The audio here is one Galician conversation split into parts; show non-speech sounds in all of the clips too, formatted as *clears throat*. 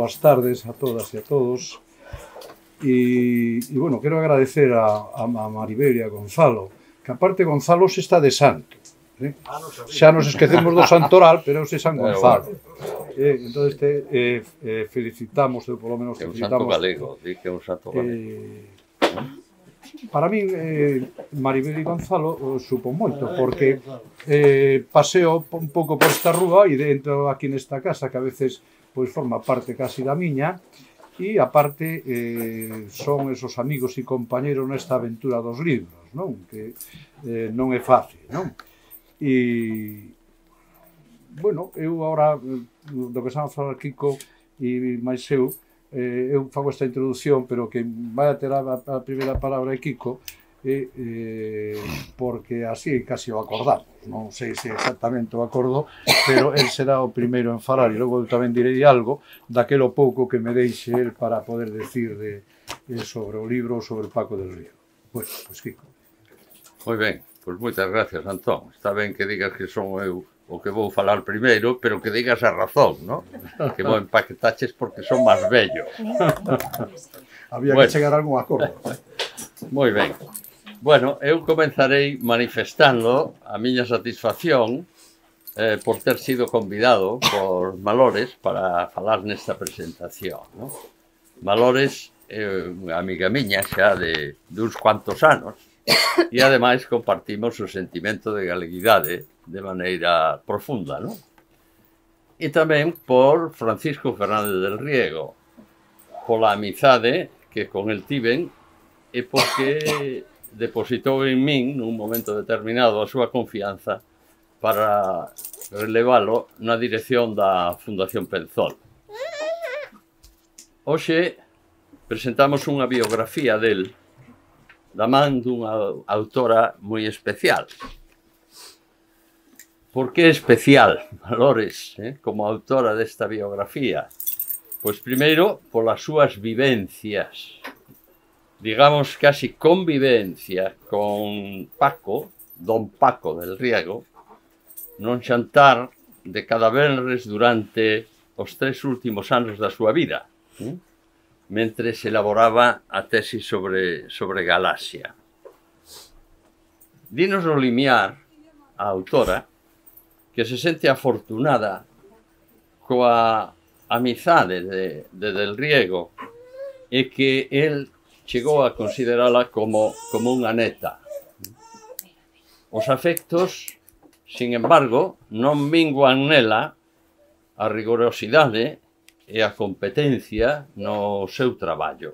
boas tardes a todas e a todos. E, e bueno, quero agradecer a, a, a Maribel e a Gonzalo, que aparte Gonzalo se está de santo. Eh? Ah, Xa nos esquecemos do santoral, pero se San eh, Gonzalo. Eh, entón, te, eh, eh, felicitamos, eu polo menos felicitamos. É un santo galego, que é un santo galego. Eh, para mí, eh, Maribel y Gonzalo eh, supo moito ah, porque eh, paseo un pouco por esta rúa e dentro aquí nesta casa que a veces pois forma parte casi da miña, e aparte eh, son esos amigos e compañeros nesta aventura dos libros, non? Que eh, non é fácil, non? E, bueno, eu agora mm, do que estamos falar Kiko e máis eu, eh, eu fago esta introdución, pero que vai a ter a, a primeira palabra é Kiko, e, eh, porque así casi o acordar Non sei se exactamente o acordo, pero el será o primeiro en falar e logo eu tamén direi algo daquelo pouco que me deixe el para poder decir de, de eh, sobre o libro sobre Paco del Río. Pois, pois pues, Kiko. Moi ben, pois pues moitas gracias, Antón. Está ben que digas que son eu o que vou falar primeiro, pero que digas a razón, ¿no? Que vou empaquetaches porque son máis bello. Había bueno. que chegar a algún acordo. Moi ben. Bueno, eu comenzarei manifestando a miña satisfacción eh, por ter sido convidado por Malores para falar nesta presentación. No? Malores é unha amiga miña xa de, duns cuantos anos e ademais compartimos o sentimento de galeguidade de maneira profunda, No? E tamén por Francisco Fernández del Riego, pola amizade que con el tiven e porque depositou en min nun momento determinado a súa confianza para relevalo na dirección da Fundación Penzol. Hoxe presentamos unha biografía del da man dunha autora moi especial. Por que especial, Valores, eh, como autora desta biografía? Pois primeiro, polas súas vivencias digamos, casi convivencia con Paco, don Paco del Riego, non xantar de cada venres durante os tres últimos anos da súa vida, ¿sí? Hm? mentre se elaboraba a tesis sobre, sobre galaxia. Dinos o limiar a autora que se sente afortunada coa amizade de, de Del Riego e que el chegou a considerala como, como unha neta. Os afectos, sin embargo, non minguan nela a rigorosidade e a competencia no seu traballo.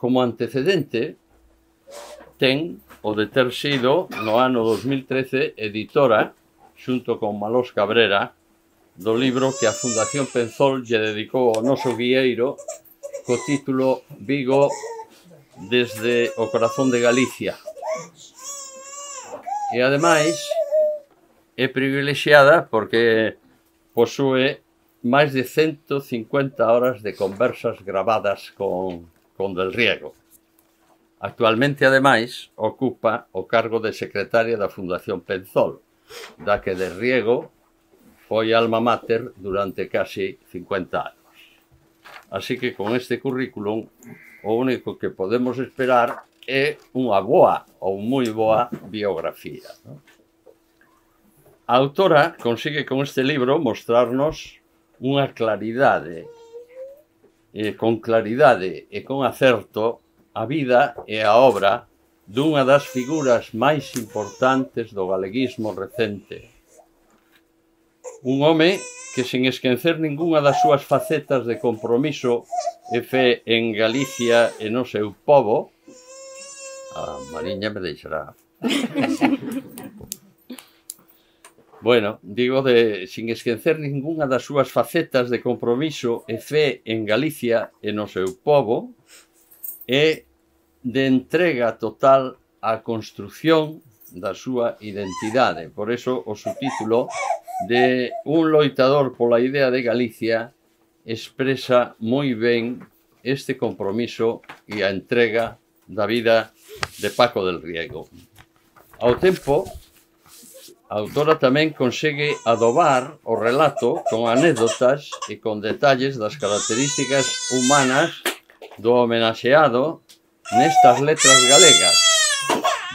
Como antecedente, ten o de ter sido, no ano 2013, editora, xunto con Malós Cabrera, do libro que a Fundación Penzol lle dedicou ao noso guieiro co título Vigo desde o corazón de Galicia. E ademais é privilexiada porque posúe máis de 150 horas de conversas gravadas con, con Del Riego. Actualmente, ademais, ocupa o cargo de secretaria da Fundación Penzol, da que Del Riego foi alma mater durante casi 50 anos. Así que con este currículum o único que podemos esperar é unha boa ou moi boa biografía. ¿no? A autora consigue con este libro mostrarnos unha claridade, e con claridade e con acerto, a vida e a obra dunha das figuras máis importantes do galeguismo recente, Un home que sen esquecer ningunha das súas facetas de compromiso e fe en Galicia e no seu povo, a Mariña me deixará. *laughs* bueno, digo de sin esquecer ningunha das súas facetas de compromiso e fe en Galicia e no seu povo, e de entrega total á construción da súa identidade. Por eso o subtítulo de un loitador pola idea de Galicia expresa moi ben este compromiso e a entrega da vida de Paco del Riego. Ao tempo, a autora tamén consegue adobar o relato con anécdotas e con detalles das características humanas do homenaxeado nestas letras galegas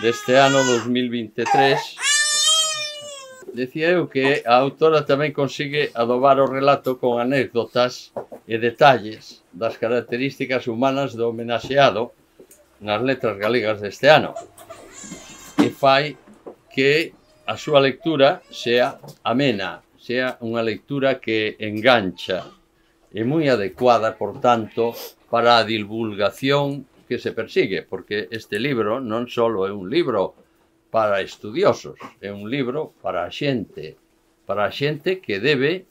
deste ano 2023 Dicía eu que a autora tamén consigue adobar o relato con anécdotas e detalles das características humanas do homenaxeado nas letras galegas deste ano e fai que a súa lectura sea amena, sea unha lectura que engancha e moi adecuada, por tanto, para a divulgación que se persigue, porque este libro non só é un libro para estudiosos, é un libro para a xente, para a xente que debe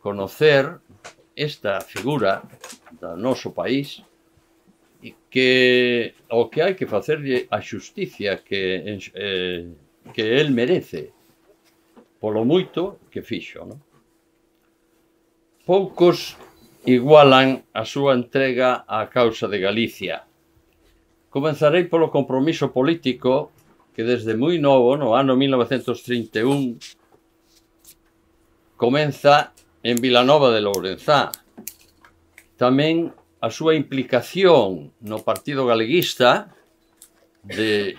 conocer esta figura do noso país e que o que hai que facerlle a xustiza que, eh, que el merece polo moito que fixo. Non? Poucos igualan a súa entrega á causa de Galicia. Comenzarei polo compromiso político que desde moi novo, no ano 1931, comeza en Vilanova de Lourenzá. Tamén a súa implicación no Partido Galeguista, de,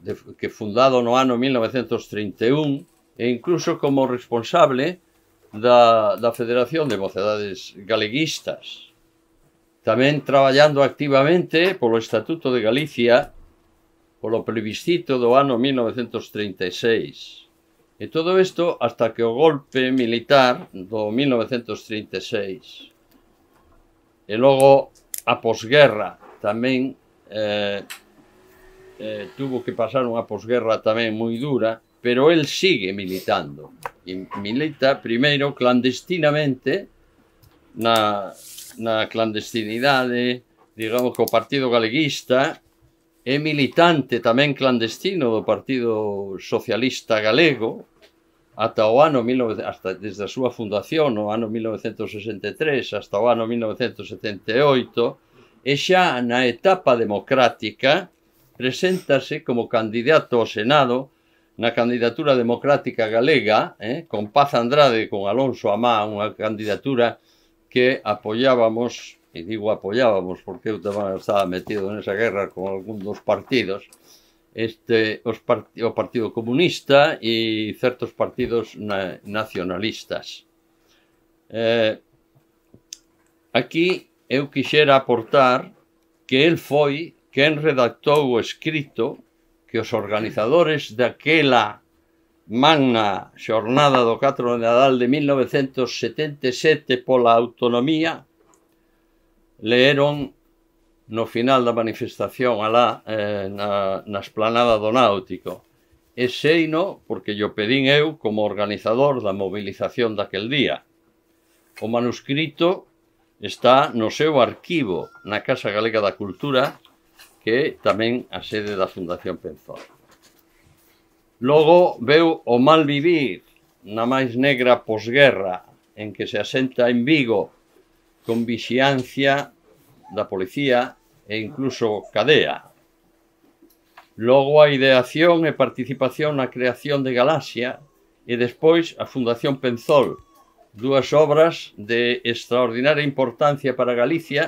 de, que fundado no ano 1931, e incluso como responsable da, da Federación de Mocedades Galeguistas. Tamén traballando activamente polo Estatuto de Galicia polo plebiscito do ano 1936. E todo isto hasta que o golpe militar do 1936. E logo a posguerra tamén eh, eh, tuvo que pasar unha posguerra tamén moi dura, pero el sigue militando. E milita primeiro clandestinamente na, na clandestinidade, digamos que o Partido Galeguista é militante tamén clandestino do Partido Socialista Galego ata o ano 19, hasta desde a súa fundación no ano 1963 hasta o ano 1978 e xa na etapa democrática preséntase como candidato ao Senado na candidatura democrática galega eh, con Paz Andrade con Alonso Amá unha candidatura que apoiábamos e digo apoiábamos porque eu tamén estaba metido nesa guerra con algún dos partidos este os part o Partido Comunista e certos partidos na nacionalistas eh, aquí eu quixera aportar que el foi quen redactou o escrito que os organizadores daquela magna xornada do 4 de Nadal de 1977 pola autonomía leeron no final da manifestación alá eh, na, na esplanada do Náutico. E seino porque yo pedín eu como organizador da movilización daquel día. O manuscrito está no seu arquivo na Casa Galega da Cultura, que tamén a sede da Fundación Penzón. Logo veu o mal vivir na máis negra posguerra en que se asenta en Vigo con vixiancia da policía e incluso cadea. Logo a ideación e participación na creación de Galaxia e despois a Fundación Penzol, dúas obras de extraordinaria importancia para Galicia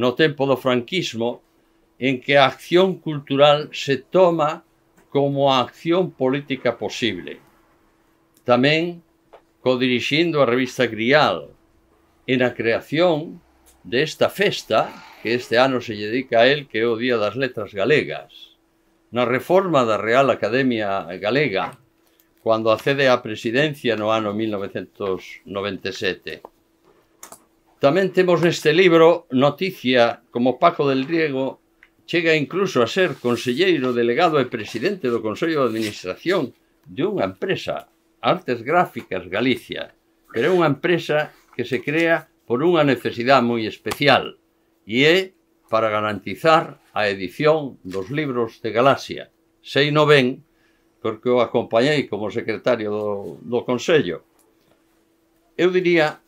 no tempo do franquismo en que a acción cultural se toma como a acción política posible. Tamén codirixindo a revista Grial, en na creación desta festa, que este ano se lle dedica a el, que é o Día das Letras Galegas. Na reforma da Real Academia Galega, cando accede á presidencia no ano 1997. Tamén temos neste libro noticia como Paco del Riego chega incluso a ser conselleiro delegado e presidente do Consello de Administración de unha empresa, Artes Gráficas Galicia, pero é unha empresa que se crea por unha necesidade moi especial e é para garantizar a edición dos libros de Galaxia. Sei no ben, porque o acompañei como secretario do, do Consello. Eu diría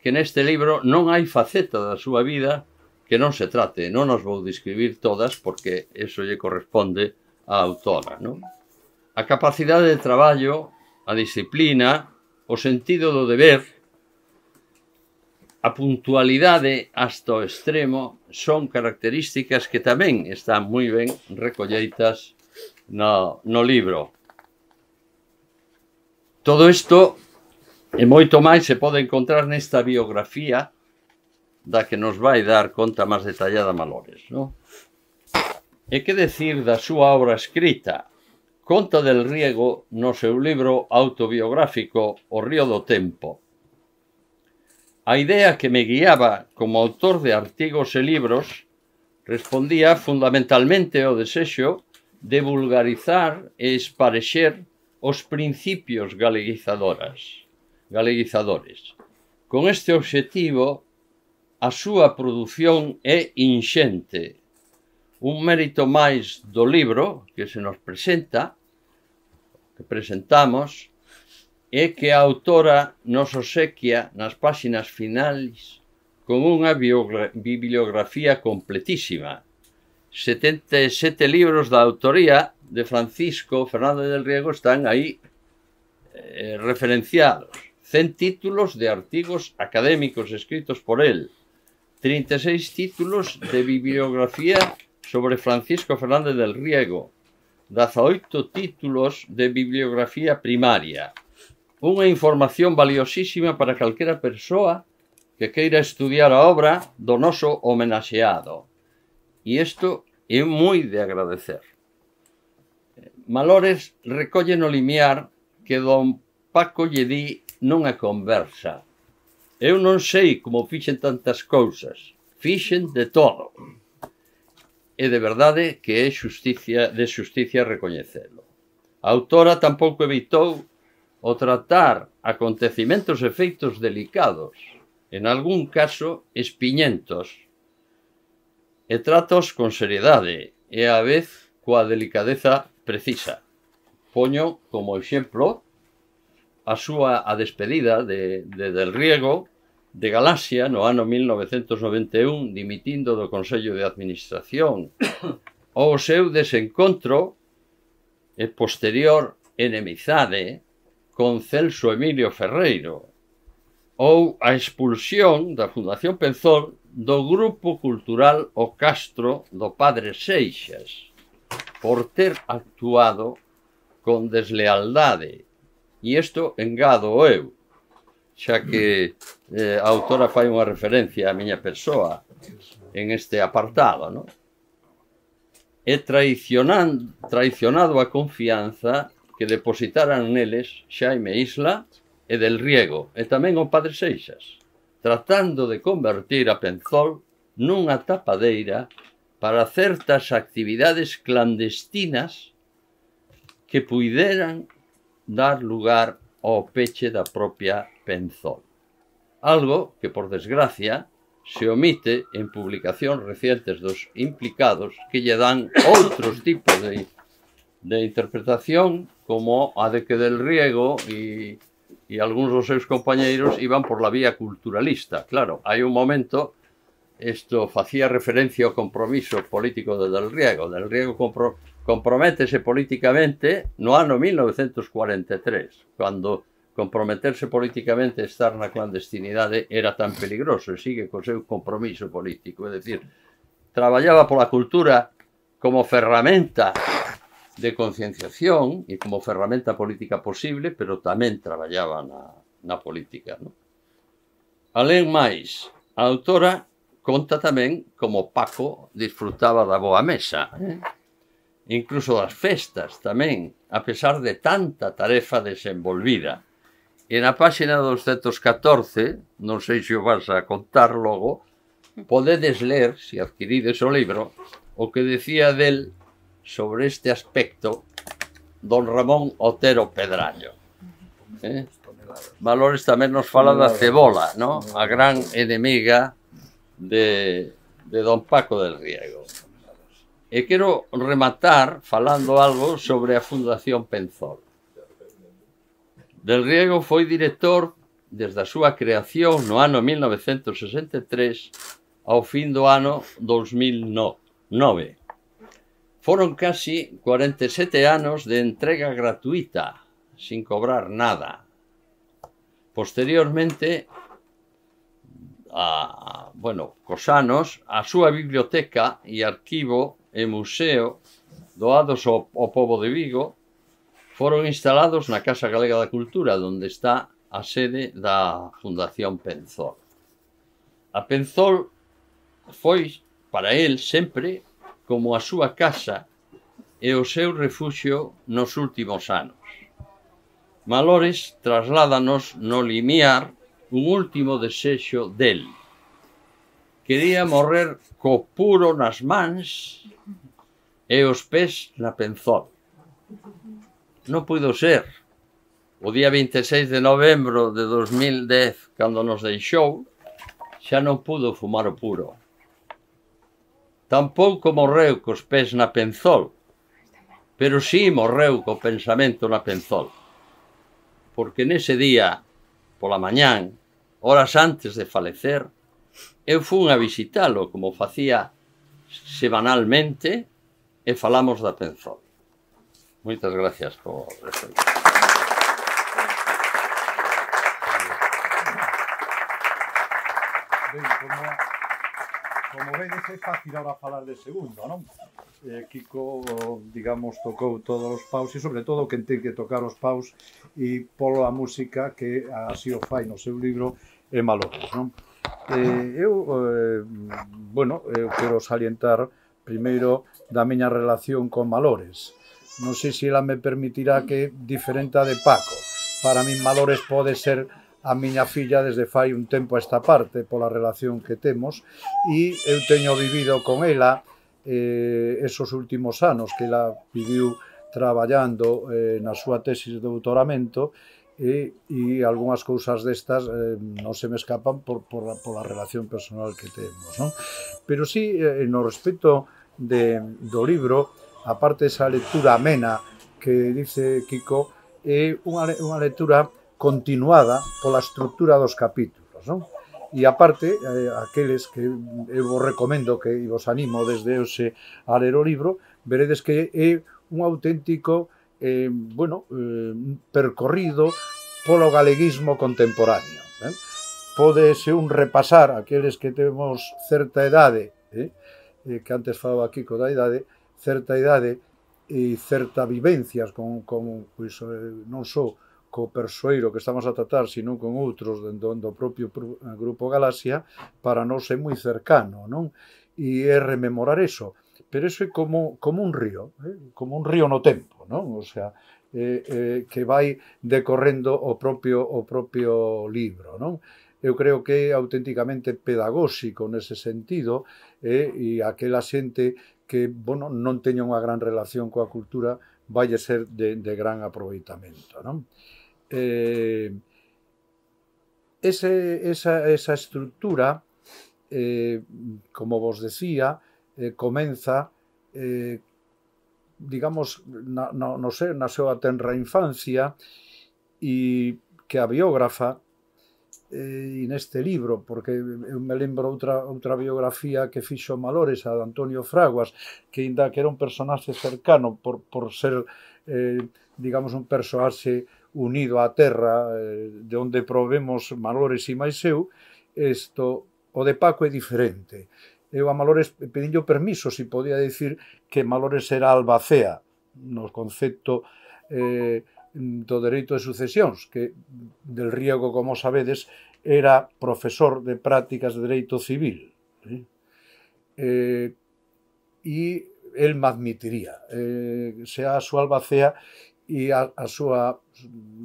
que neste libro non hai faceta da súa vida que non se trate, non os vou describir todas porque eso lle corresponde á autora, non? A capacidade de traballo, a disciplina, o sentido do deber, A puntualidade hasta o extremo son características que tamén están moi ben recolleitas no, no libro. Todo isto e moito máis se pode encontrar nesta biografía da que nos vai dar conta máis detallada Malores. No? E que decir da súa obra escrita? Conta del riego no seu libro autobiográfico O río do tempo, A idea que me guiaba como autor de artigos e libros respondía fundamentalmente ao desexo de vulgarizar e esparexer os principios galeguizadoras, galeguizadores. Con este obxectivo, a súa produción é inxente. Un mérito máis do libro que se nos presenta, que presentamos, é que a autora nos obsequia nas páxinas finais con unha bibliografía completísima. 77 libros da autoría de Francisco Fernández del Riego están aí eh, referenciados. 100 títulos de artigos académicos escritos por él, 36 títulos de bibliografía sobre Francisco Fernández del Riego, 18 títulos de bibliografía primaria, unha información valiosísima para calquera persoa que queira estudiar a obra do noso homenaxeado. E isto é moi de agradecer. Malores recolle no limiar que don Paco lle di é conversa. Eu non sei como fixen tantas cousas. Fixen de todo. E de verdade que é xusticia de xusticia recoñecelo. A autora tampouco evitou o tratar acontecimentos e feitos delicados, en algún caso espiñentos, e tratos con seriedade e a vez coa delicadeza precisa. Poño como exemplo a súa a despedida de, de Del Riego de Galaxia no ano 1991 dimitindo do Consello de Administración ou o seu desencontro e posterior enemizade con Celso Emilio Ferreiro ou a expulsión da Fundación Penzor do Grupo Cultural O Castro do Padre Seixas por ter actuado con deslealdade. E isto engado eu, xa que eh, a autora fai unha referencia á miña persoa en este apartado, non? E traicionan, traicionado a confianza que depositaran neles Xaime Isla e del Riego e tamén o Padre Seixas, tratando de convertir a Penzol nunha tapadeira para certas actividades clandestinas que puideran dar lugar ao peche da propia Penzol. Algo que, por desgracia, se omite en publicacións recientes dos implicados que lle dan outros tipos de, de interpretación como a de que del Riego e, e algúns dos seus compañeiros iban por la vía culturalista. Claro, hai un momento, isto facía referencia ao compromiso político de del Riego. Del Riego compro, comprométese políticamente no ano 1943, cando comprometerse políticamente estar na clandestinidade era tan peligroso e sigue co seu compromiso político. É dicir, traballaba pola cultura como ferramenta de concienciación e como ferramenta política posible, pero tamén traballaba na, na política. Non? Alén máis, a autora conta tamén como Paco disfrutaba da boa mesa, eh? incluso das festas tamén, a pesar de tanta tarefa desenvolvida. E na páxina 214, non sei se o vas a contar logo, podedes ler, se adquirides o libro, o que decía del sobre este aspecto don Ramón Otero Pedrallo. Eh? Valores tamén nos fala da cebola, no? a gran enemiga de, de don Paco del Riego. E quero rematar falando algo sobre a Fundación Penzol. Del Riego foi director desde a súa creación no ano 1963 ao fin do ano 2009 Foron casi 47 anos de entrega gratuita, sin cobrar nada. Posteriormente, a, bueno, cos anos, a súa biblioteca e arquivo e museo doados ao, ao povo de Vigo foron instalados na Casa Galega da Cultura, onde está a sede da Fundación Penzol. A Penzol foi para el sempre como a súa casa e o seu refuxio nos últimos anos. Malores trasládanos no limiar un último desexo del. Quería morrer co puro nas mans e os pés na penzol. Non puido ser. O día 26 de novembro de 2010, cando nos deixou, xa non pudo fumar o puro. Tampouco morreu cos pés na penzol, pero sí morreu co pensamento na penzol. Porque nese día, pola mañán, horas antes de falecer, eu fun a visitalo como facía semanalmente e falamos da penzol. Moitas gracias por... Ben, como como vedes é fácil ahora falar de segundo, non? eh, Kiko, digamos, tocou todos os paus e sobre todo quen ten que tocar os paus e polo a música que así o fai no seu libro é Malores, non? Eh, eu, eh, bueno, eu quero salientar primeiro da miña relación con Malores. Non sei se ela me permitirá que diferente de Paco. Para min Malores pode ser a miña filla desde fai un tempo a esta parte pola relación que temos e eu teño vivido con ela eh, esos últimos anos que ela viviu traballando eh, na súa tesis de doutoramento e, e algunhas cousas destas eh, non se me escapan por, por, por a relación personal que temos. Non? Pero sí, eh, no respecto de, do libro, aparte esa lectura amena que dice Kiko, é eh, unha, unha lectura continuada pola estructura dos capítulos, non? E aparte, eh, aqueles que eu vos recomendo que vos animo desde hoxe a ler o libro, veredes que é un auténtico eh, bueno, eh, percorrido polo galeguismo contemporáneo. Eh? Pode ser un repasar aqueles que temos certa edade, eh? Eh, que antes falaba aquí co da idade, certa idade e certa vivencias con, con pois, eh, non só so, co persoeiro que estamos a tratar, senón con outros do, do propio eh, Grupo Galaxia, para nós é moi cercano, non? E é rememorar eso. Pero eso é como, como un río, eh? como un río no tempo, non? O sea, eh, eh, que vai decorrendo o propio, o propio libro, non? eu creo que é auténticamente pedagóxico nese sentido eh, e aquela xente que bueno, non teña unha gran relación coa cultura vai ser de, de gran aproveitamento. Non? Eh, esa, estructura, eh, como vos decía, eh, comienza, digamos, no, sé, nació a tenra infancia y que a biógrafa en este libro, porque me lembro otra otra biografía que fixo Malores a Antonio Fraguas, que era un personaje cercano por, ser, digamos, un personaje unido á terra eh, de onde provemos malores e máis eu, isto, o de Paco é diferente. Eu a Malores pedindo permiso se podía decir que Malores era albacea no concepto eh, do dereito de sucesións, que del Riego, como sabedes, era profesor de prácticas de dereito civil. Eh? Eh, e el me admitiría. Eh, sea a súa albacea e a, a súa,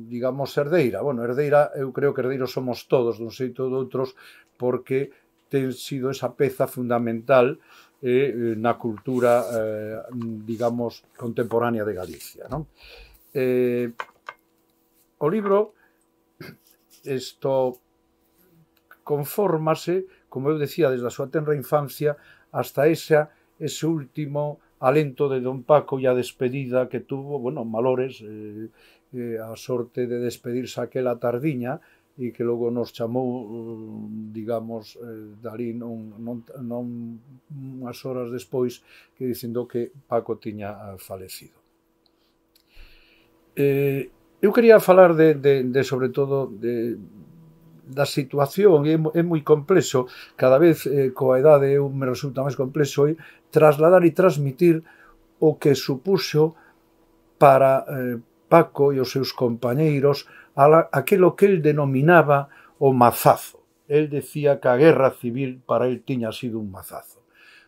digamos, herdeira. Bueno, herdeira, eu creo que herdeiros somos todos, dun xeito ou doutros, porque ten sido esa peza fundamental eh, na cultura, eh, digamos, contemporánea de Galicia. Non? Eh, o libro isto conformase, como eu decía, desde a súa tenra infancia hasta esa, ese último alento de Don Paco e a despedida que tuvo, bueno, Malores, eh, eh, a sorte de despedirse aquela tardiña, e que logo nos chamou, eh, digamos, eh, Darín un, non, non, unhas horas despois que dicindo que Paco tiña eh, falecido. Eh, eu quería falar de, de, de sobre todo de, da situación é, é moi complexo, cada vez eh, coa idade eu me resulta máis complexo e trasladar e transmitir o que supuxo para eh, Paco e os seus compañeiros la, aquilo que el denominaba o mazazo. El decía que a guerra civil para el tiña sido un mazazo.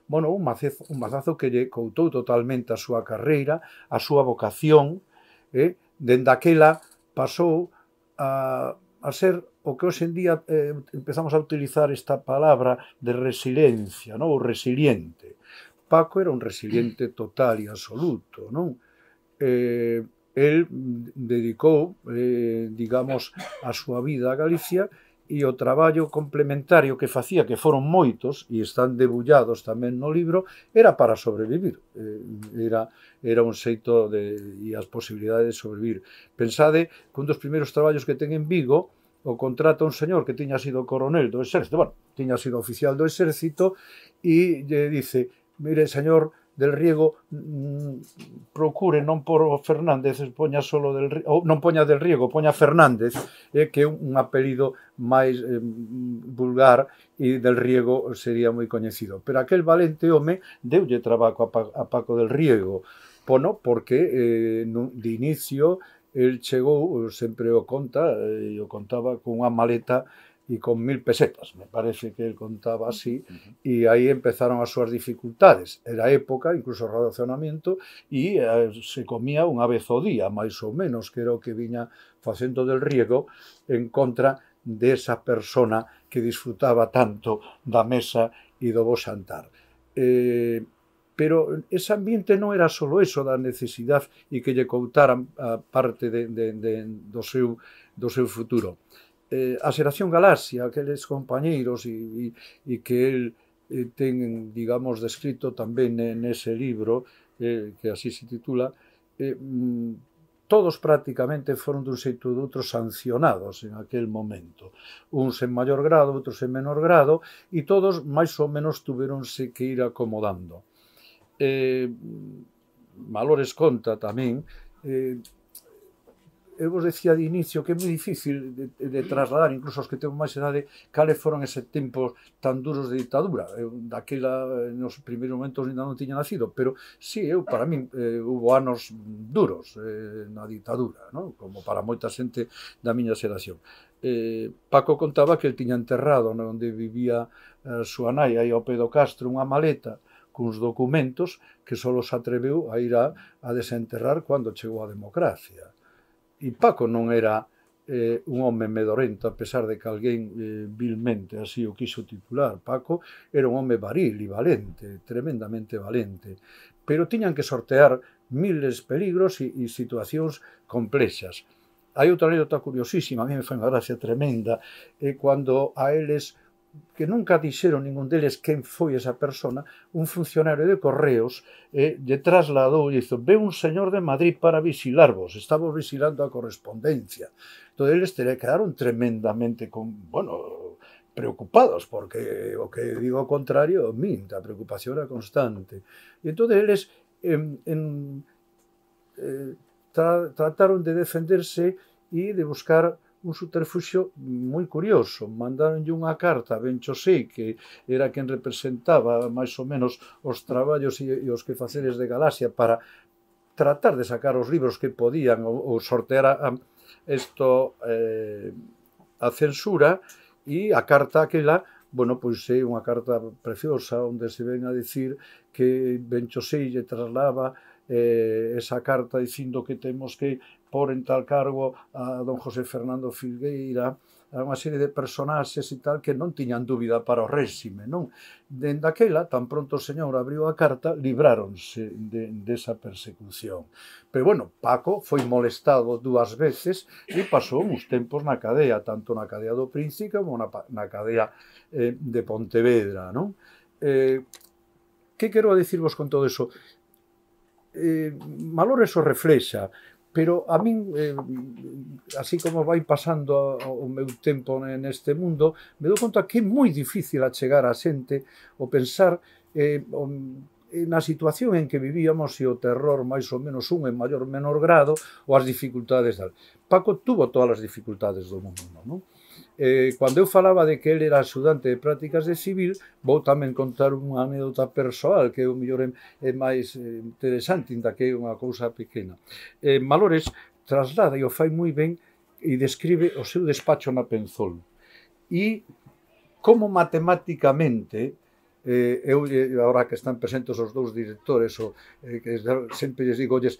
Bueno, un mazazo, un mazazo que lle coutou totalmente a súa carreira, a súa vocación, eh? dende aquela pasou a a ser o que hoxe en día eh, empezamos a utilizar esta palabra de resiliencia, non? o resiliente. Paco era un resiliente *clears throat* total e absoluto, non? Eh, el dedicou, eh, digamos, a súa vida a Galicia e e o traballo complementario que facía, que foron moitos e están debullados tamén no libro, era para sobrevivir. Eh, era, era un xeito de, e as posibilidades de sobrevivir. Pensade que un dos primeiros traballos que ten en Vigo o contrata un señor que tiña sido coronel do exército, bueno, tiña sido oficial do exército, e lle dice, mire, señor, del Riego mm, procure non por o Fernández poña solo del Riego, ou non poña del Riego, poña Fernández, eh, que é un apelido máis eh, vulgar e del Riego sería moi coñecido. Pero aquel valente home deulle trabajo a, Paco del Riego, pono porque eh, de inicio el chegou, sempre o conta, eh, e o contaba con unha maleta y con mil pesetas, me parece que él contaba así, uh -huh. y ahí empezaron as súas dificultades. Era época, incluso racionamento, e eh, se comía unha vez o día, máis ou menos, que era o que viña facendo del riego en contra desa persona que disfrutaba tanto da mesa e do vos xantar. Eh, pero ese ambiente non era só eso da necesidade e que lle coutaran a parte de, de, de, do, seu, do seu futuro eh, a Xeración Galaxia, aqueles compañeiros e, e, e que el eh, ten, digamos, descrito tamén nese libro, eh, que así se titula, eh, mm, todos prácticamente foron dun xeito ou doutro sancionados en aquel momento. Uns en maior grado, outros en menor grado, e todos máis ou menos tuveronse que ir acomodando. Eh, Malores conta tamén eh, eu vos decía de inicio que é moi difícil de, de trasladar, incluso aos que temos máis edade, cales foron ese tempos tan duros de ditadura. Eu, daquela, nos primeiros momentos, ainda non tiña nacido, pero sí, eu, para min, eh, hubo anos duros eh, na ditadura, non? como para moita xente da miña xeración. Eh, Paco contaba que el tiña enterrado onde vivía a eh, súa nai, aí ao pé do Castro, unha maleta cuns documentos que só se atreveu a ir a, a desenterrar cando chegou a democracia E Paco non era eh, un home medorento, a pesar de que alguén eh, vilmente así o quiso titular. Paco era un home varil e valente, tremendamente valente. Pero tiñan que sortear miles peligros e, e situacións complexas. Hai outra anécdota curiosísima, a mí me foi unha gracia tremenda, eh, cando a eles que nunca dixeron ningún deles quién fue esa persona, un funcionario de Correos le eh, trasladó y e ve un señor de Madrid para vigilarvos, estamos vigilando a correspondencia. Entonces eles quedaron tremendamente bueno, preocupados, porque o que digo contrario, minta, preocupación era constante. E entonces eles eh, trataron de defenderse y de buscar un subterfuxo moi curioso. Mandaronlle unha carta a Benchosei, que era quen representaba máis ou menos os traballos e, os que faceres de Galaxia para tratar de sacar os libros que podían ou, ou sortear a, a esto eh, a censura e a carta aquela bueno, pois é unha carta preciosa onde se ven a dicir que Benchosei lle traslaba eh, esa carta dicindo que temos que por en tal cargo a don José Fernando Figueira, a unha serie de personaxes e tal que non tiñan dúbida para o réxime, non? Dende aquela, tan pronto o señor abriu a carta, libráronse de, desa de persecución. Pero bueno, Paco foi molestado dúas veces e pasou uns tempos na cadea, tanto na cadea do Príncipe como na, na cadea eh, de Pontevedra, non? Eh, que quero dicirvos con todo iso? Eh, Malores o reflexa, Pero a min, eh, así como vai pasando o meu tempo neste mundo, me dou conta que é moi difícil achegar a xente o pensar eh, o, eh, na situación en que vivíamos e o terror máis ou menos un en maior menor grado ou as dificultades. Paco tuvo todas as dificultades do mundo, non? eh, cando eu falaba de que ele era axudante de prácticas de civil, vou tamén contar unha anécdota persoal que é o mellor é máis eh, interesante, inda que é unha cousa pequena. Eh, Malores traslada e o fai moi ben e describe o seu despacho na Penzol. E como matemáticamente eh, eu eh, agora que están presentes os dous directores o, eh, que sempre lles digo olles,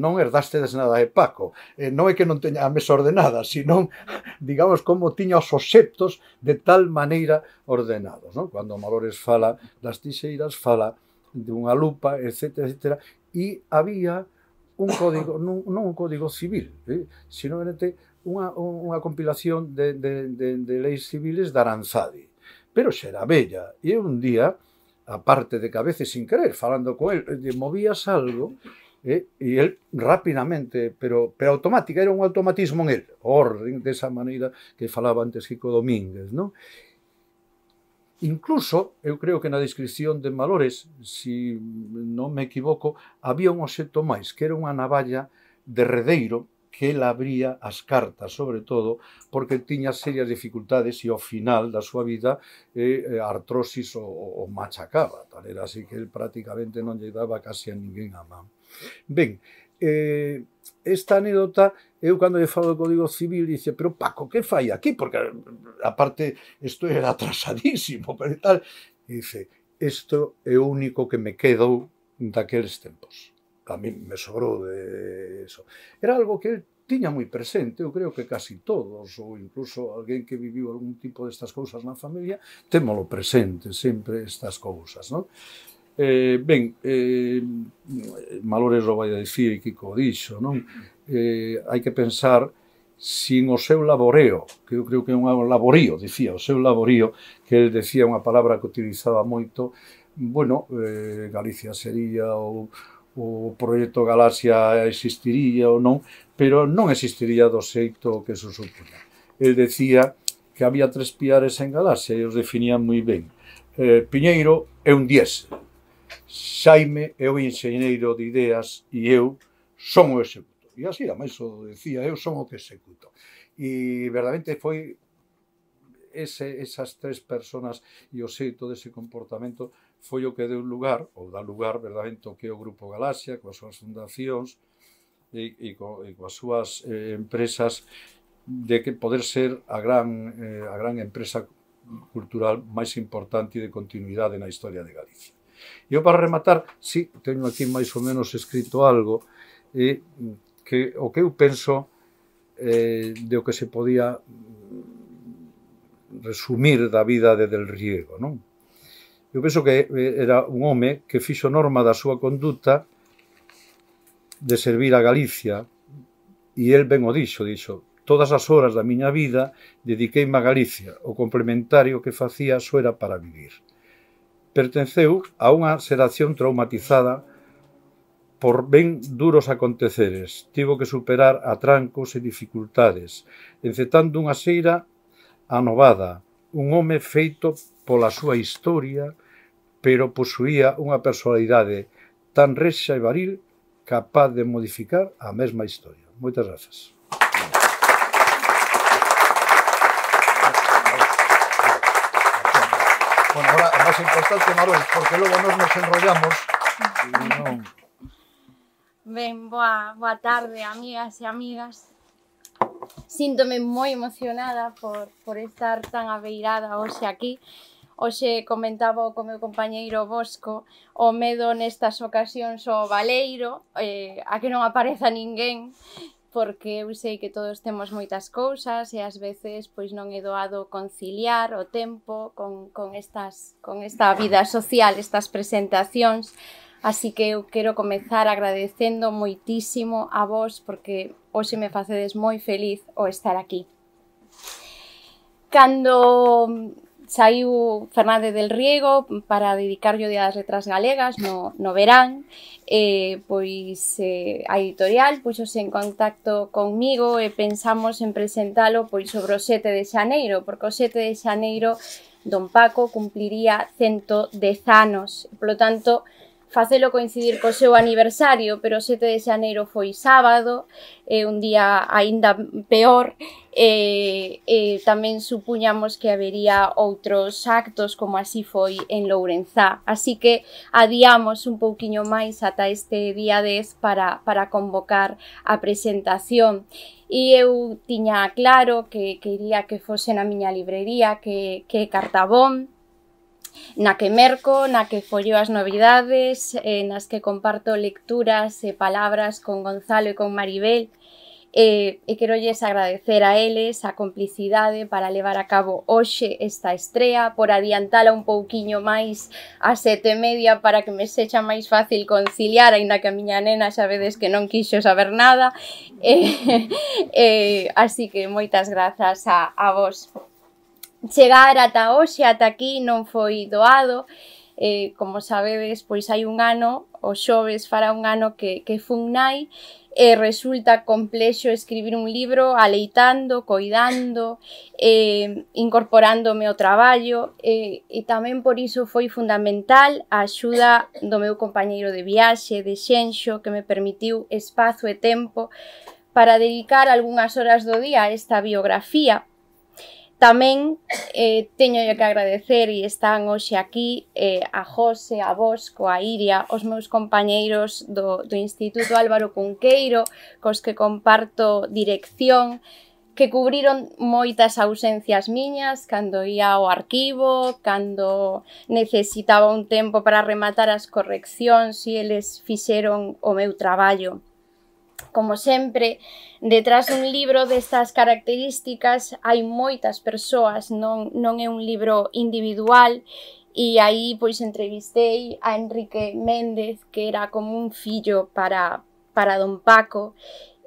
non herdástedes nada de Paco. Eh, non é que non teña a mesa ordenada, sino, *laughs* digamos, como tiña os obxectos de tal maneira ordenados. Non? Cando Malores fala das tixeiras, fala de unha lupa, etc. etc. E había un código, *coughs* non, non un código civil, eh? sino unha, unha compilación de, de, de, de leis civiles de Aranzadi. Pero xera bella. E un día, aparte de que a veces sin querer, falando con el, eh, movías algo, E, e el rapidamente, pero, pero automática, era un automatismo en el orden, desa maneira que falaba antes Kiko Domínguez, non? Incluso, eu creo que na descripción de Malores, se si non me equivoco, había un obxecto máis, que era unha navalla de redeiro que el abría as cartas, sobre todo, porque tiña serias dificultades e ao final da súa vida eh, eh artrosis o, o machacaba, tal era así que el prácticamente non lle daba casi a ninguén a mão. Ben, eh, esta anécdota eu cando lle falo do Código Civil dice, pero Paco, que fai aquí? Porque aparte isto era atrasadísimo, pero tal. E dice, isto é o único que me quedou daqueles tempos. A mí me sobrou de eso. Era algo que tiña moi presente, eu creo que casi todos, ou incluso alguén que viviu algún tipo destas cousas na familia, témolo presente sempre estas cousas, non? Eh, ben, eh, Malores o vai dicir, Kiko dixo, non? Eh, hai que pensar sin o seu laboreo, que eu creo que é un laborío, dicía, o seu laborío, que el decía unha palabra que utilizaba moito, bueno, eh, Galicia sería o, o proxecto Galaxia existiría ou non, pero non existiría do xeito que se supuña. El decía que había tres piares en Galaxia e os definía moi ben. Eh, Piñeiro é un diésel, Xaime é o enxeñeiro de ideas e eu son o executo. E así, ademais, o decía, eu son o que executo. E verdadeiramente foi ese, esas tres personas e o xeito desse comportamento foi o que deu lugar, ou dá lugar, verdadeiramente, o que é o Grupo Galaxia, coas súas fundacións e, e, co, e coas súas eh, empresas de que poder ser a gran, eh, a gran empresa cultural máis importante de continuidade na historia de Galicia. E eu para rematar, si, sí, teño aquí máis ou menos escrito algo, e que o que eu penso eh, de o que se podía resumir da vida de Del Riego, non? Eu penso que eh, era un home que fixo norma da súa conduta de servir a Galicia e el ben o dixo, dixo, todas as horas da miña vida dediqueime a Galicia, o complementario que facía só era para vivir pertenceu a unha xeración traumatizada por ben duros aconteceres. Tivo que superar atrancos e dificultades, encetando unha xeira anovada, un home feito pola súa historia, pero posuía unha personalidade tan rexa e varil capaz de modificar a mesma historia. Moitas grazas. Bueno, ahora o máis importante, Marol, porque logo nos nos enrollamos. non... Ben, boa, boa tarde, amigas e amigas. Síntome moi emocionada por, por estar tan aveirada hoxe aquí. Hoxe comentaba co meu compañeiro Bosco o medo nestas ocasións o baleiro, eh, a que non apareza ninguén porque eu sei que todos temos moitas cousas e ás veces pois non é doado conciliar o tempo con, con, estas, con esta vida social, estas presentacións. Así que eu quero comezar agradecendo moitísimo a vos porque hoxe me facedes moi feliz o estar aquí. Cando saiu Fernández del Riego para dedicar o Día das Letras Galegas no, no verán eh, pois eh, a editorial puxose en contacto conmigo e pensamos en presentalo pois sobre o 7 de xaneiro porque o 7 de xaneiro Don Paco cumpliría 110 anos Por lo tanto facelo coincidir co seu aniversario, pero o 7 de xaneiro foi sábado, e un día aínda peor, e, eh, tamén supuñamos que habería outros actos como así foi en Lourenzá. Así que adiamos un pouquiño máis ata este día 10 para, para convocar a presentación. E eu tiña claro que quería que fose na miña librería, que, que Cartabón, na que merco, na que follo as novidades, eh, nas que comparto lecturas e palabras con Gonzalo e con Maribel, eh, e, e lles agradecer a eles a complicidade para levar a cabo hoxe esta estrea, por adiantala un pouquiño máis a sete e media para que me sexa máis fácil conciliar, aínda que a miña nena xa vedes que non quixo saber nada. *laughs* eh, eh, así que moitas grazas a, a vos chegar ata hoxe, ata aquí non foi doado. Eh, como sabedes, pois hai un ano, o xoves fará un ano que, que fun nai, e resulta complexo escribir un libro aleitando, coidando, eh, incorporándome ao traballo eh, e tamén por iso foi fundamental a axuda do meu compañeiro de viaxe, de Xenxo, que me permitiu espazo e tempo para dedicar algunhas horas do día a esta biografía Tamén eh, teño que agradecer e están hoxe aquí eh, a José, a Bosco, a Iria, os meus compañeiros do, do Instituto Álvaro Cunqueiro, cos que comparto dirección, que cubriron moitas ausencias miñas cando ia ao arquivo, cando necesitaba un tempo para rematar as correccións e eles fixeron o meu traballo. Como sempre, detrás dun libro destas características hai moitas persoas, non, non é un libro individual, e aí pois entrevistei a Enrique Méndez, que era como un fillo para, para Don Paco,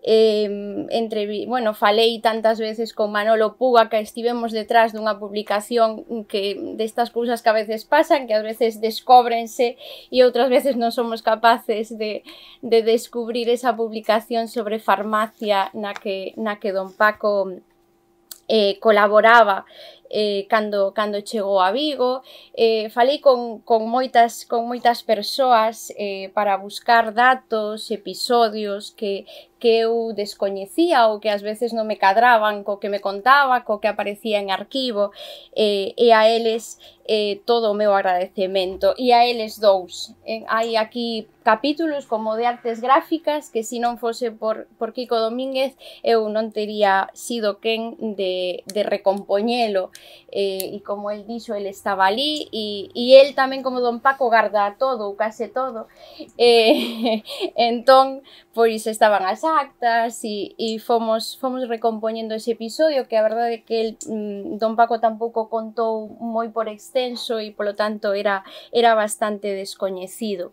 eh, entre, bueno, falei tantas veces con Manolo Puga que estivemos detrás dunha publicación que destas cousas que a veces pasan, que a veces descóbrense e outras veces non somos capaces de, de descubrir esa publicación sobre farmacia na que, na que don Paco eh, colaboraba eh, cando, cando chegou a Vigo. Eh, falei con, con, moitas, con moitas persoas eh, para buscar datos, episodios que, que eu descoñecía ou que ás veces non me cadraban co que me contaba, co que aparecía en arquivo eh, e a eles eh, todo o meu agradecemento e a eles dous eh, hai aquí capítulos como de artes gráficas que se non fose por, por Kiko Domínguez eu non teria sido quen de, de recompoñelo eh, e como el dixo, el estaba ali e, e el tamén como Don Paco garda todo case todo eh, *laughs* entón, pois estaban as exactas e, e fomos, fomos recompoñendo ese episodio que a verdade é que el, mm, Don Paco tampouco contou moi por extenso e polo tanto era, era bastante descoñecido.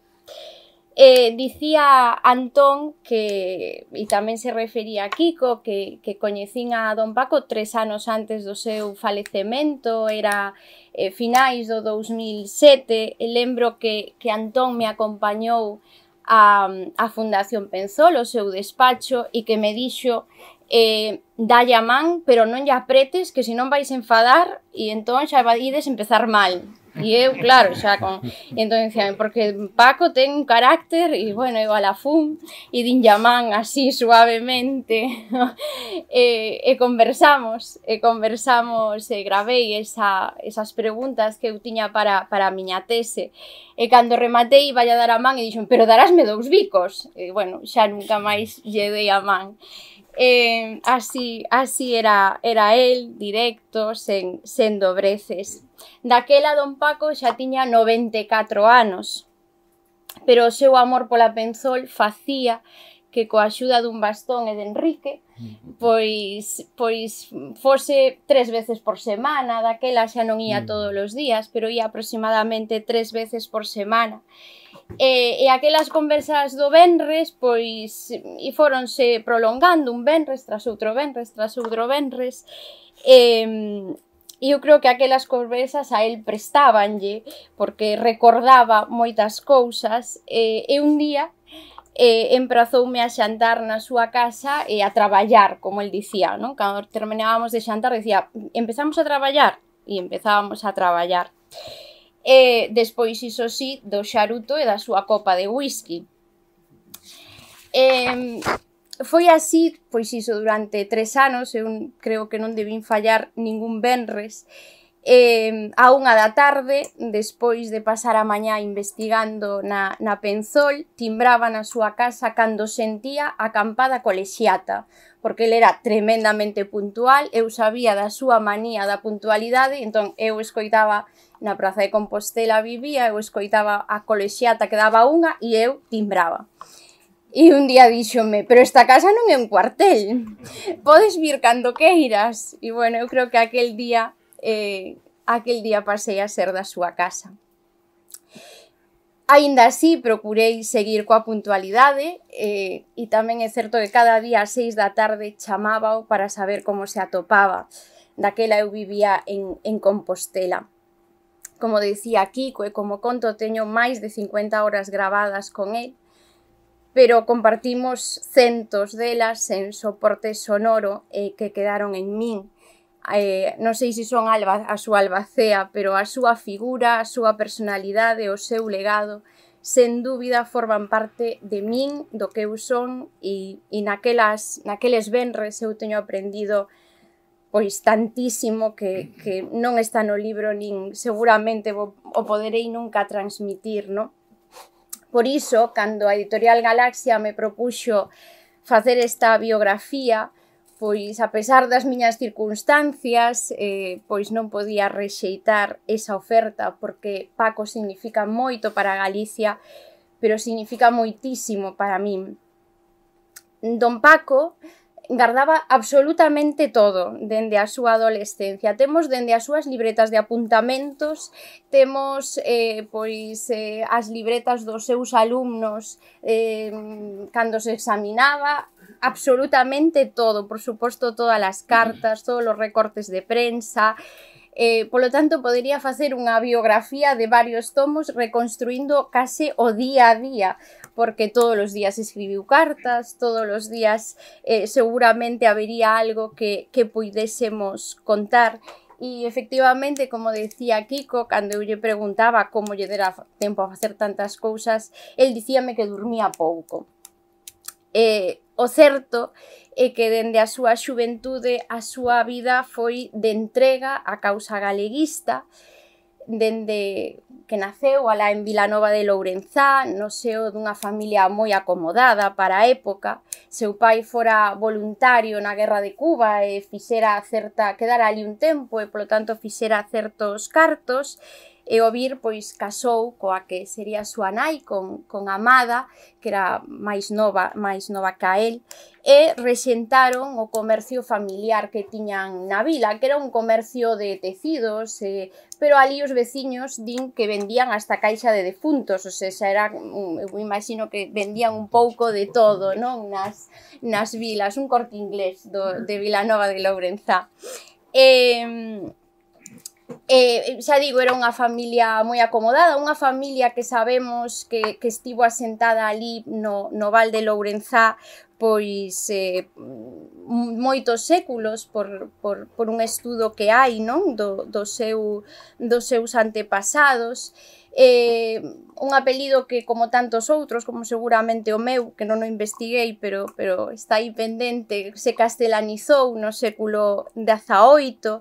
Eh, dicía Antón que, e tamén se refería a Kiko, que, que coñecín a Don Paco tres anos antes do seu falecemento, era eh, finais do 2007, e lembro que, que Antón me acompañou a, a Fundación Pensol, o seu despacho, e que me dixo eh, dalle a man, pero non lle apretes, que se non vais enfadar e entón xa ides empezar mal. E *laughs* eu, claro, xa con... Entón, dicían, porque Paco ten un carácter, e bueno, eu a la fun, e din llamán así suavemente, e, *laughs* e eh, eh, conversamos, e eh, conversamos, e gravei esa, esas preguntas que eu tiña para, para a miña tese. E cando rematei, vai a dar a man, e dixen, pero darásme dous bicos. E, bueno, xa nunca máis lle dei a man. Eh, así, así era, era el, directo, sen, sen dobreces. Daquela don Paco xa tiña 94 anos, pero o seu amor pola Penzol facía que coa axuda dun bastón e de Enrique mm. pois pois fose tres veces por semana, daquela xa non ía mm. todos os días, pero ía aproximadamente tres veces por semana. E, e aquelas conversas do Benres, pois, e foronse prolongando un Benres tras outro Benres, tras outro Benres, e, E eu creo que aquelas conversas a el prestábanlle, porque recordaba moitas cousas, e, e un día eh, emprazoume a xantar na súa casa e a traballar, como el dicía, non? Cando terminábamos de xantar, dicía, empezamos a traballar, e empezábamos a traballar. E despois, iso sí, do xaruto e da súa copa de whisky. E, foi así, pois iso, durante tres anos, eu creo que non debín fallar ningún benres, e eh, a unha da tarde, despois de pasar a mañá investigando na, na Penzol, timbraba na súa casa cando sentía a campada colexiata, porque el era tremendamente puntual, eu sabía da súa manía da puntualidade, entón eu escoitaba na Praza de Compostela vivía, eu escoitaba a colexiata que daba unha e eu timbraba. E un día díxome, pero esta casa non é un cuartel, podes vir cando queiras. E bueno, eu creo que aquel día eh, aquel día pasei a ser da súa casa. Ainda así, procurei seguir coa puntualidade eh, e tamén é certo que cada día a seis da tarde chamaba para saber como se atopaba. Daquela eu vivía en, en Compostela. Como decía Kiko e como conto teño máis de 50 horas grabadas con el, pero compartimos centos delas en soporte sonoro eh, que quedaron en min eh, non sei se son alba, a súa albacea, pero a súa figura, a súa personalidade, o seu legado, sen dúbida forman parte de min, do que eu son e, e naquelas, naqueles benres eu teño aprendido pois tantísimo que, que non está no libro nin seguramente vo, o poderei nunca transmitir, non? Por iso, cando a Editorial Galaxia me propuxo facer esta biografía, pois a pesar das miñas circunstancias, eh, pois non podía rexeitar esa oferta porque Paco significa moito para Galicia, pero significa moitísimo para min. Don Paco guardaba absolutamente todo dende a súa adolescencia. Temos dende as súas libretas de apuntamentos, temos eh, pois eh, as libretas dos seus alumnos eh, cando se examinaba, absolutamente todo, por suposto todas as cartas, todos os recortes de prensa, Eh, por lo tanto, podría facer unha biografía de varios tomos reconstruindo case o día a día, porque todos os días escribiu cartas, todos os días eh, seguramente habería algo que, que puidésemos contar E efectivamente, como decía Kiko, cando eu lle preguntaba como lle dera tempo a facer tantas cousas, el dicíame que dormía pouco. Eh, O certo é que dende a súa xuventude a súa vida foi de entrega á causa galeguista, dende que naceu alá en Vilanova de Lourenzá, no seo dunha familia moi acomodada para a época. Seu pai fora voluntario na Guerra de Cuba e fixera certa, quedara ali un tempo e, polo tanto, fixera certos cartos e o vir pois casou coa que sería a súa nai con, con Amada, que era máis nova, máis nova ca el, e rexentaron o comercio familiar que tiñan na vila, que era un comercio de tecidos, e, pero ali os veciños din que vendían hasta caixa de defuntos, ou xa era, eu imagino que vendían un pouco de todo, non? Nas, nas vilas, un corte inglés do, de Vilanova de Lourenzá. Eh, Eh, eh, xa digo, era unha familia moi acomodada, unha familia que sabemos que, que estivo asentada ali no, no Val de Lourenzá pois eh, moitos séculos por, por, por un estudo que hai non do, do seu, dos seus antepasados eh, un apelido que como tantos outros como seguramente o meu que non o investiguei pero, pero está aí pendente se castelanizou no século XVIII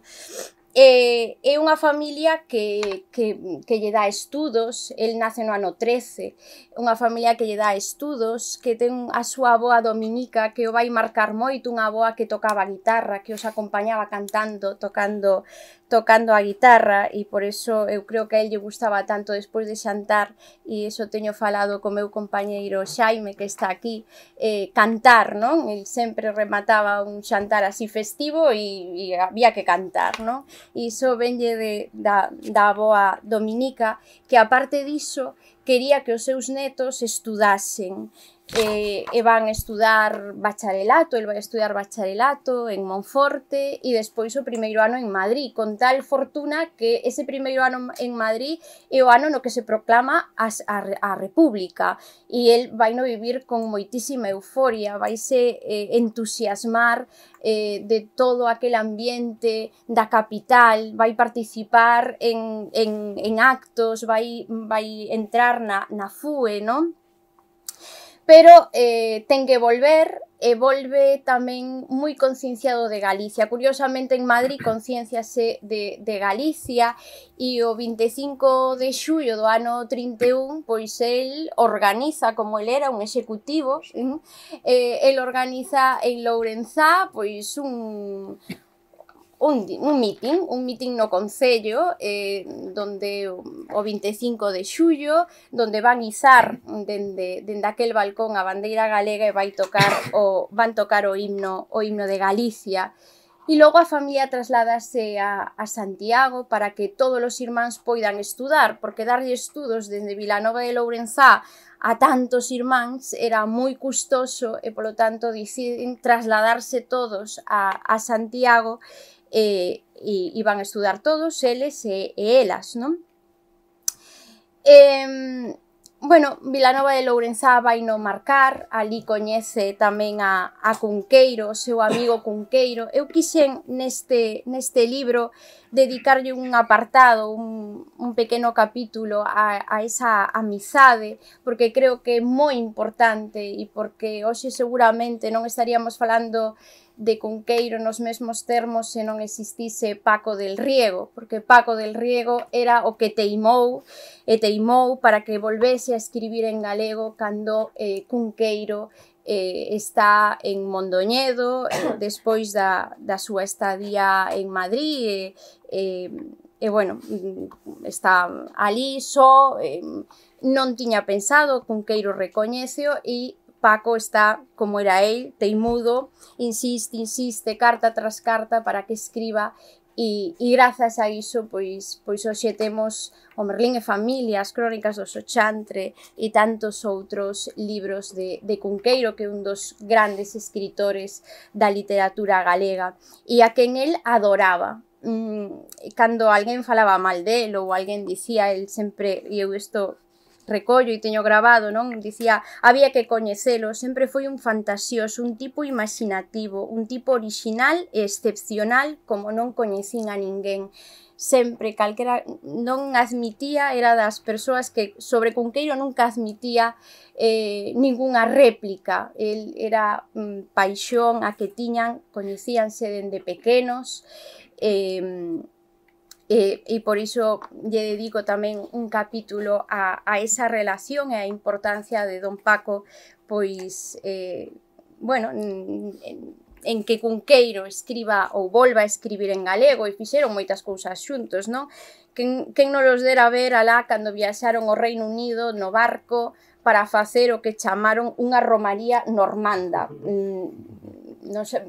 eh, é unha familia que, que, que lle dá estudos, el nace no ano 13, unha familia que lle dá estudos, que ten a súa aboa dominica, que o vai marcar moito, unha aboa que tocaba guitarra, que os acompañaba cantando, tocando tocando a guitarra e por eso eu creo que a él lle gustaba tanto despois de xantar e eso teño falado co meu compañeiro Xaime que está aquí eh, cantar, non? El sempre remataba un xantar así festivo e, e había que cantar, non? E iso venlle de, da, da boa Dominica que aparte diso quería que os seus netos estudasen e, eh, e van estudar bacharelato, el vai estudar bacharelato en Monforte e despois o primeiro ano en Madrid, con tal fortuna que ese primeiro ano en Madrid é o ano no que se proclama a, a, a República e el vai no vivir con moitísima euforia, vai se eh, entusiasmar eh, de todo aquel ambiente da capital, vai participar en, en, en actos, vai, vai entrar entrar na, na fúe, non? Pero eh, ten que volver e volve tamén moi concienciado de Galicia. Curiosamente, en Madrid *clears throat* concienciase de, de Galicia e o 25 de xullo do ano 31, pois el organiza, como el era un executivo, eh, el organiza en Lourenzá, pois un, un, un meeting, un meeting no concello eh, donde o 25 de xullo, donde van izar dende, dende aquel balcón a bandeira galega e vai tocar o, van tocar o himno, o himno de Galicia. E logo a familia trasládase a, a Santiago para que todos os irmáns poidan estudar, porque darlle estudos dende Vilanova de Lourenzá a tantos irmáns era moi custoso e, polo tanto, deciden trasladarse todos a, a Santiago e, e iban a estudar todos eles e, e elas, non? E, bueno, Vilanova de Lourenzá vai no marcar, ali coñece tamén a, a Cunqueiro, o seu amigo Cunqueiro. Eu quixen neste, neste libro dedicarlle un apartado, un, un pequeno capítulo a, a esa amizade, porque creo que é moi importante e porque hoxe seguramente non estaríamos falando de Conqueiro nos mesmos termos se non existise Paco del Riego, porque Paco del Riego era o que teimou e teimou para que volvese a escribir en galego cando eh, Conqueiro eh, está en Mondoñedo eh, *coughs* despois da, da súa estadía en Madrid e, eh, e bueno, está ali só, eh, non tiña pensado, Conqueiro recoñeceo e Paco está, como era él, teimudo, insiste, insiste, carta tras carta para que escriba e, e grazas a iso pois, pois hoxe temos o Merlín e Familia, as crónicas do Sochantre e tantos outros libros de, de Cunqueiro que é un dos grandes escritores da literatura galega e a quen el adoraba mm, cando alguén falaba mal del ou alguén dicía el sempre, e eu isto recollo e teño grabado, non? Dicía, había que coñecelo, sempre foi un fantasioso, un tipo imaginativo, un tipo original e excepcional como non coñecín a ninguén sempre calquera non admitía era das persoas que sobre Cunqueiro nunca admitía eh, ningunha réplica el era mm, paixón a que tiñan coñecíanse dende pequenos eh, e, eh, e por iso lle dedico tamén un capítulo a, a esa relación e a importancia de Don Paco pois eh, bueno en, en que Cunqueiro escriba ou volva a escribir en galego e fixeron moitas cousas xuntos, non? Quen, quen non los dera ver alá cando viaxaron ao Reino Unido no barco para facer o que chamaron unha romaría normanda. Mm, non sei,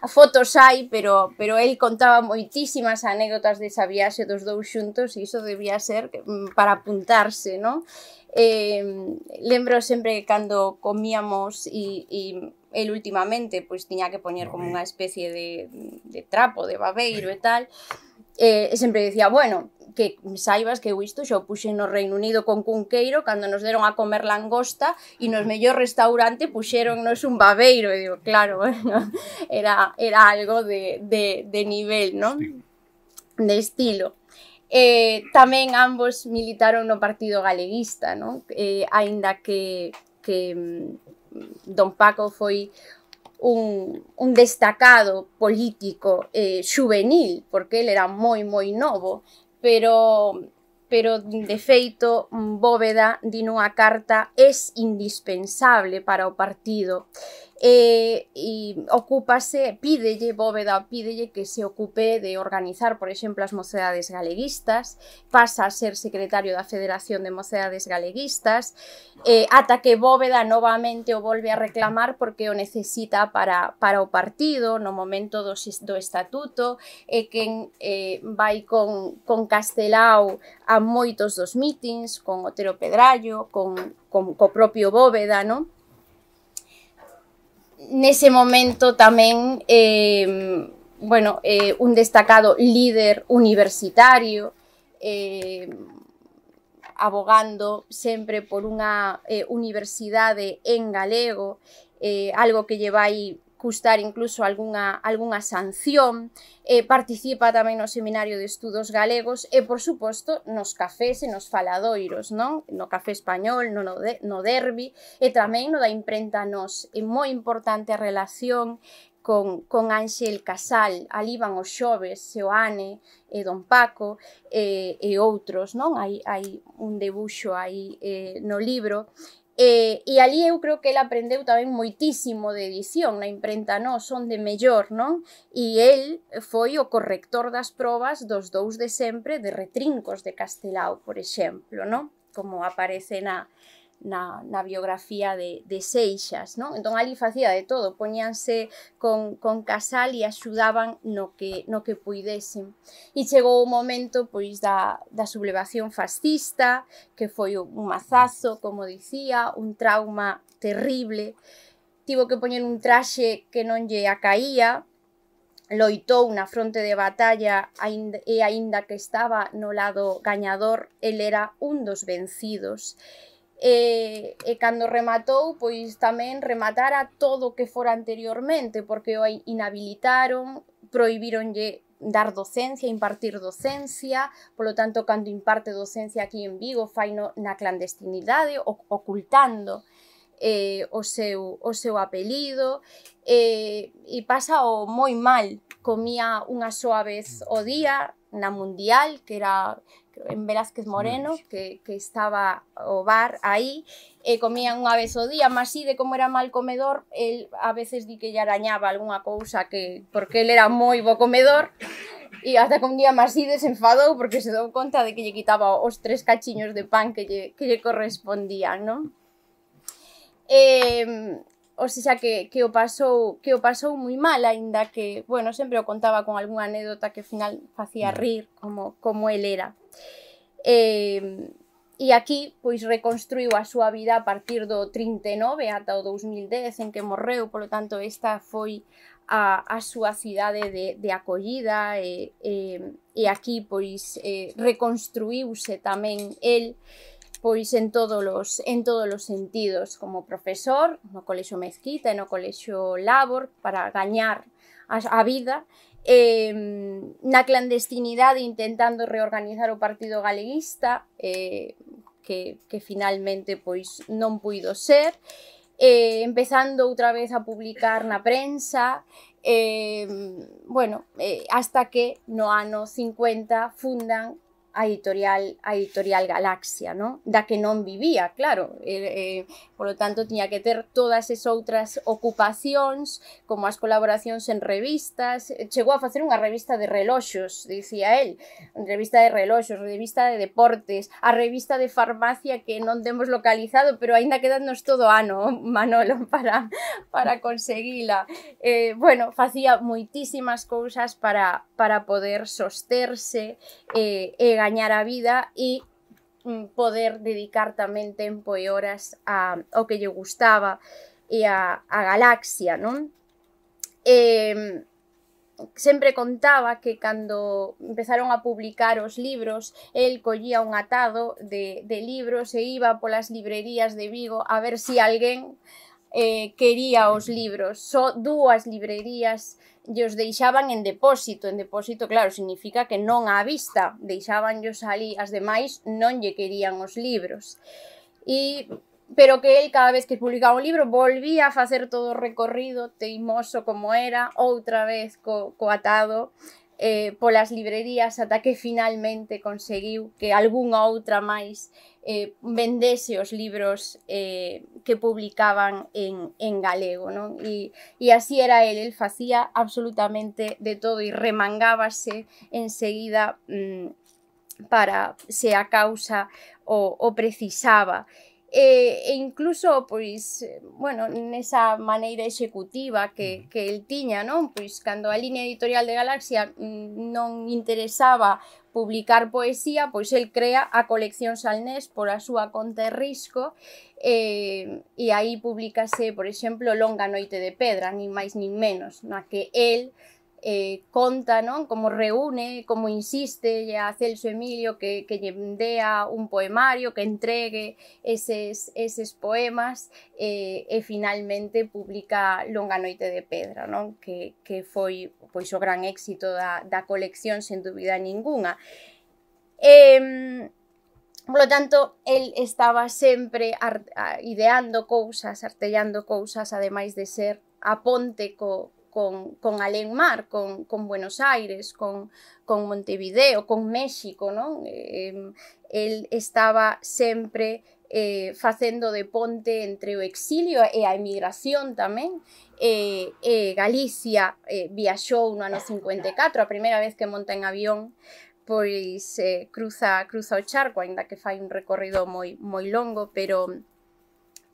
a fotos hai, pero, pero el contaba moitísimas anécdotas desa viaxe dos dous xuntos e iso debía ser mm, para apuntarse, non? Eh, lembro sempre que cando comíamos e, e el últimamente pois tiña que poñer como unha especie de, de trapo, de babeiro e tal, eh, sempre dicía, bueno, que saibas que eu isto o puxen no Reino Unido con Cunqueiro cando nos deron a comer langosta e nos mellor restaurante nos un babeiro e digo, claro, *laughs* bueno, era, era algo de, de, de nivel, non? Sí. De estilo. Eh, tamén ambos militaron no Partido Galeguista, non? Eh, aínda que, que mm, Don Paco foi un, un destacado político eh, juvenil, porque él era moi, moi novo, pero pero de feito Bóveda di a carta es indispensable para o partido e, eh, e ocupase, pídelle Bóveda, pídelle que se ocupe de organizar, por exemplo, as mocedades galeguistas, pasa a ser secretario da Federación de Mocedades Galeguistas, eh, ata que Bóveda novamente o volve a reclamar porque o necesita para, para o partido no momento do, do estatuto, e quen eh, vai con, con Castelao a moitos dos mítings, con Otero Pedrallo, con, con co propio Bóveda, non? nese momento tamén eh, bueno, eh, un destacado líder universitario eh, abogando sempre por unha eh, universidade en galego eh, algo que lle vai ajustar incluso algunha, algunha sanción, eh, participa tamén no Seminario de Estudos Galegos e, por suposto, nos cafés e nos faladoiros, non? No café español, no, no, de, no derbi e tamén no da imprenta nos. É moi importante a relación con, con Ángel Casal, ali van os xoves, Seoane, e Don Paco e, eh, e outros, non? Hai, hai un debuxo aí eh, no libro Eh, e ali eu creo que el aprendeu tamén moitísimo de edición, na imprenta non son de mellor, non? E el foi o corrector das probas dos dous de sempre de retrincos de Castelao, por exemplo, non? Como aparece na, na, na biografía de, de Seixas, non? Entón ali facía de todo, poñanse con, con Casal e axudaban no que, no que puidesen. E chegou o momento pois da, da sublevación fascista, que foi un mazazo, como dicía, un trauma terrible, tivo que poñer un traxe que non lle acaía, loitou na fronte de batalla e aínda que estaba no lado gañador, el era un dos vencidos e, e cando rematou, pois tamén rematara todo o que fora anteriormente, porque o inhabilitaron, proibironlle dar docencia, impartir docencia, polo tanto, cando imparte docencia aquí en Vigo, faino na clandestinidade, ocultando eh, o, seu, o seu apelido, eh, e pasa o moi mal, comía unha soa vez o día na mundial, que era en Velázquez Moreno, que, que estaba o bar aí, e comían unha vez o día, mas si de como era mal comedor, el a veces di que lle arañaba algunha cousa que porque el era moi bo comedor, E hasta que un día máis si desenfadou porque se dou conta de que lle quitaba os tres cachiños de pan que lle, que lle correspondían, non? Eh, ou sea, que, que o pasou que o pasou moi mal aínda que, bueno, sempre o contaba con algunha anécdota que ao final facía rir como como el era. E, e aquí pois reconstruiu a súa vida a partir do 39 ata o 2010 en que morreu, polo tanto esta foi a, a súa cidade de, de acollida e, e, e aquí pois eh, reconstruíuse tamén el pois en todos os en todos os sentidos, como profesor no colexo Mezquita e no colexo Labor para gañar a, a vida eh, na clandestinidade intentando reorganizar o Partido Galeguista, eh, que, que finalmente pois non puido ser, eh, empezando outra vez a publicar na prensa, eh, bueno, eh, hasta que no ano 50 fundan a editorial, a editorial Galaxia, ¿no? da que non vivía, claro, eh, eh, por lo tanto tiña que ter todas esas outras ocupacións, como as colaboracións en revistas, eh, chegou a facer unha revista de reloxos, dicía el, revista de reloxos, revista de deportes, a revista de farmacia que non temos localizado, pero aínda quedadnos todo ano, *laughs* Manolo, para, para conseguila. Eh, bueno, facía moitísimas cousas para, para poder sosterse eh, e gañar a vida e mm, poder dedicar tamén tempo e horas a, ao que lle gustaba e a, a galaxia, non? E, sempre contaba que cando empezaron a publicar os libros, el collía un atado de, de libros e iba polas librerías de Vigo a ver si alguén eh, quería os libros. Só dúas librerías e os deixaban en depósito. En depósito, claro, significa que non á vista. Deixabanllos ali as demais, non lle querían os libros. E pero que el cada vez que publicaba un libro volvía a facer todo o recorrido teimoso como era, outra vez co, co atado eh, polas librerías ata que finalmente conseguiu que algunha outra máis eh, vendese os libros eh, que publicaban en, en galego non? E, e así era el, el facía absolutamente de todo e remangábase enseguida mm, para se a causa o, o precisaba e, eh, e incluso pois bueno, nesa maneira executiva que, que el tiña, non? Pois cando a línea editorial de Galaxia mm, non interesaba publicar poesía, pois el crea a colección Salnés por a súa conta e risco eh, e aí publicase, por exemplo, Longa noite de pedra, nin máis nin menos, na que el eh, conta non como reúne, como insiste a Celso Emilio que, que lle dea un poemario, que entregue eses, eses poemas eh, e finalmente publica Longa noite de pedra, non? Que, que foi pois o gran éxito da, da colección sen dúbida ningunha. Eh, Por lo tanto, el estaba sempre ideando cousas, artellando cousas, ademais de ser a ponte co, con, con Mar, con, con Buenos Aires, con, con Montevideo, con México, non? Eh, el estaba sempre eh, facendo de ponte entre o exilio e a emigración tamén. Eh, eh, Galicia eh, viaxou no ano 54, a primeira vez que monta en avión, pois eh, cruza, cruza o charco, aínda que fai un recorrido moi, moi longo, pero